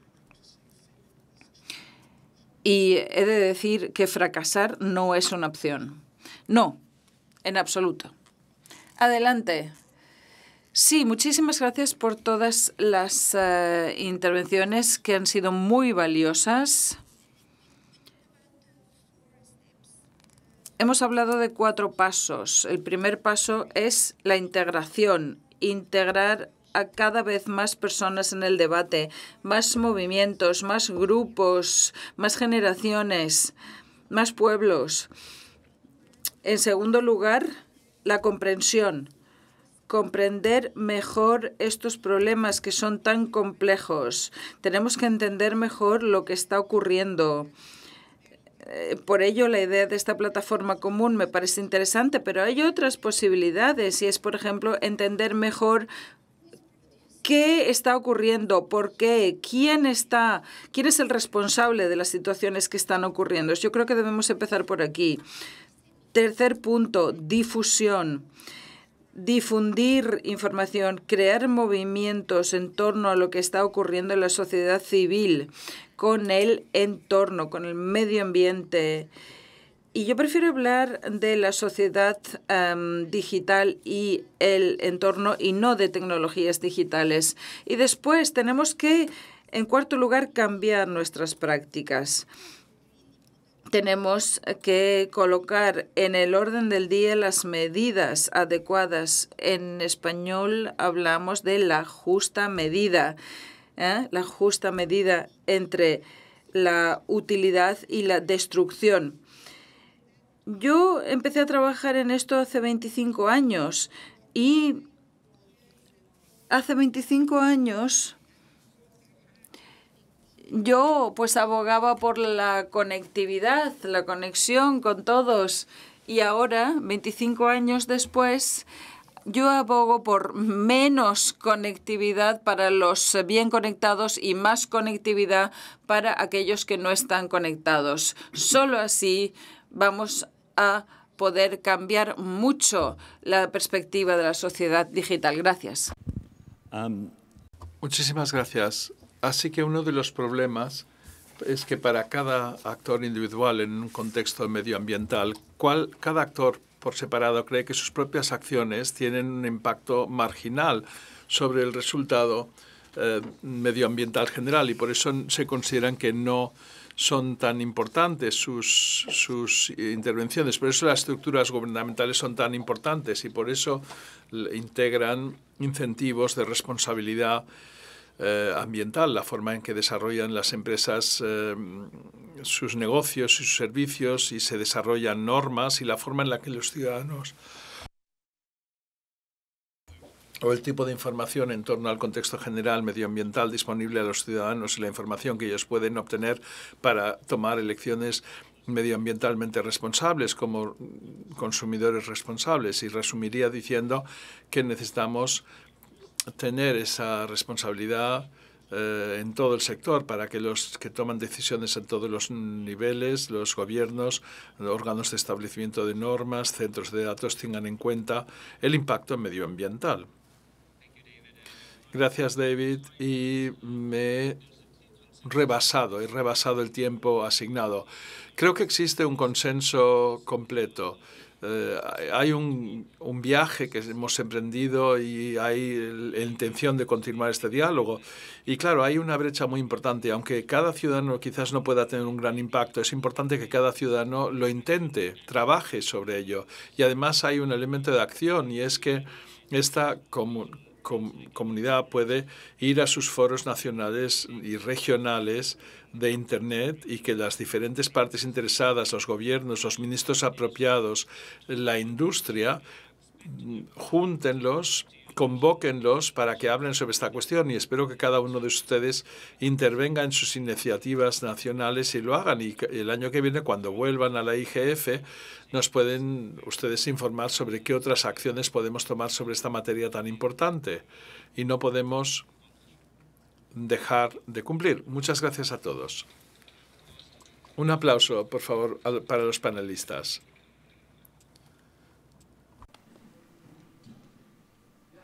Y he de decir que fracasar no es una opción. No, en absoluto. Adelante. Sí, muchísimas gracias por todas las eh, intervenciones que han sido muy valiosas. Hemos hablado de cuatro pasos. El primer paso es la integración, integrar a cada vez más personas en el debate, más movimientos, más grupos, más generaciones, más pueblos. En segundo lugar, la comprensión comprender mejor estos problemas que son tan complejos. Tenemos que entender mejor lo que está ocurriendo. Eh, por ello, la idea de esta plataforma común me parece interesante, pero hay otras posibilidades y es, por ejemplo, entender mejor qué está ocurriendo, por qué, quién está, quién es el responsable de las situaciones que están ocurriendo. Yo creo que debemos empezar por aquí. Tercer punto, difusión difundir información, crear movimientos en torno a lo que está ocurriendo en la sociedad civil, con el entorno, con el medio ambiente. Y yo prefiero hablar de la sociedad em, digital y el entorno y no de tecnologías digitales. Y después tenemos que, en cuarto lugar, cambiar nuestras prácticas tenemos que colocar en el orden del día las medidas adecuadas. En español hablamos de la justa medida, ¿eh? la justa medida entre la utilidad y la destrucción. Yo empecé a trabajar en esto hace 25 años y hace 25 años yo pues abogaba por la conectividad, la conexión con todos y ahora, 25 años después, yo abogo por menos conectividad para los bien conectados y más conectividad para aquellos que no están conectados. Solo así vamos a poder cambiar mucho la perspectiva de la sociedad digital. Gracias. muchísimas gracias. Así que uno de los problemas es que para cada actor individual en un contexto medioambiental, cada actor por separado cree que sus propias acciones tienen un impacto marginal sobre el resultado eh, medioambiental general y por eso se consideran que no son tan importantes sus, sus intervenciones. Por eso las estructuras gubernamentales son tan importantes y por eso integran incentivos de responsabilidad eh, ambiental, la forma en que desarrollan las empresas eh, sus negocios y sus servicios y se desarrollan normas y la forma en la que los ciudadanos o el tipo de información en torno al contexto general medioambiental disponible a los ciudadanos y la información que ellos pueden obtener para tomar elecciones medioambientalmente responsables como consumidores responsables. Y resumiría diciendo que necesitamos tener esa responsabilidad eh, en todo el sector para que los que toman decisiones en todos los niveles, los gobiernos, órganos de establecimiento de normas, centros de datos, tengan en cuenta el impacto medioambiental. Gracias, David. Y me he rebasado, he rebasado el tiempo asignado. Creo que existe un consenso completo. Eh, hay un, viaje que hemos emprendido y hay la intención de continuar este diálogo. Y claro, hay una brecha muy importante. Aunque cada ciudadano quizás no pueda tener un gran impacto, es importante que cada ciudadano lo intente, trabaje sobre ello. Y además hay un elemento de acción y es que esta comunidad puede ir a sus foros nacionales y regionales de Internet y que las diferentes partes interesadas, los gobiernos, los ministros apropiados, la industria, júntenlos, convóquenlos para que hablen sobre esta cuestión y espero que cada uno de ustedes intervenga en sus iniciativas nacionales y lo hagan. Y el año que viene, cuando vuelvan a la IGF, nos pueden ustedes informar sobre qué otras acciones podemos tomar sobre esta materia tan importante. Y no podemos dejar de cumplir. Muchas gracias a todos. Un aplauso, por favor, para los panelistas.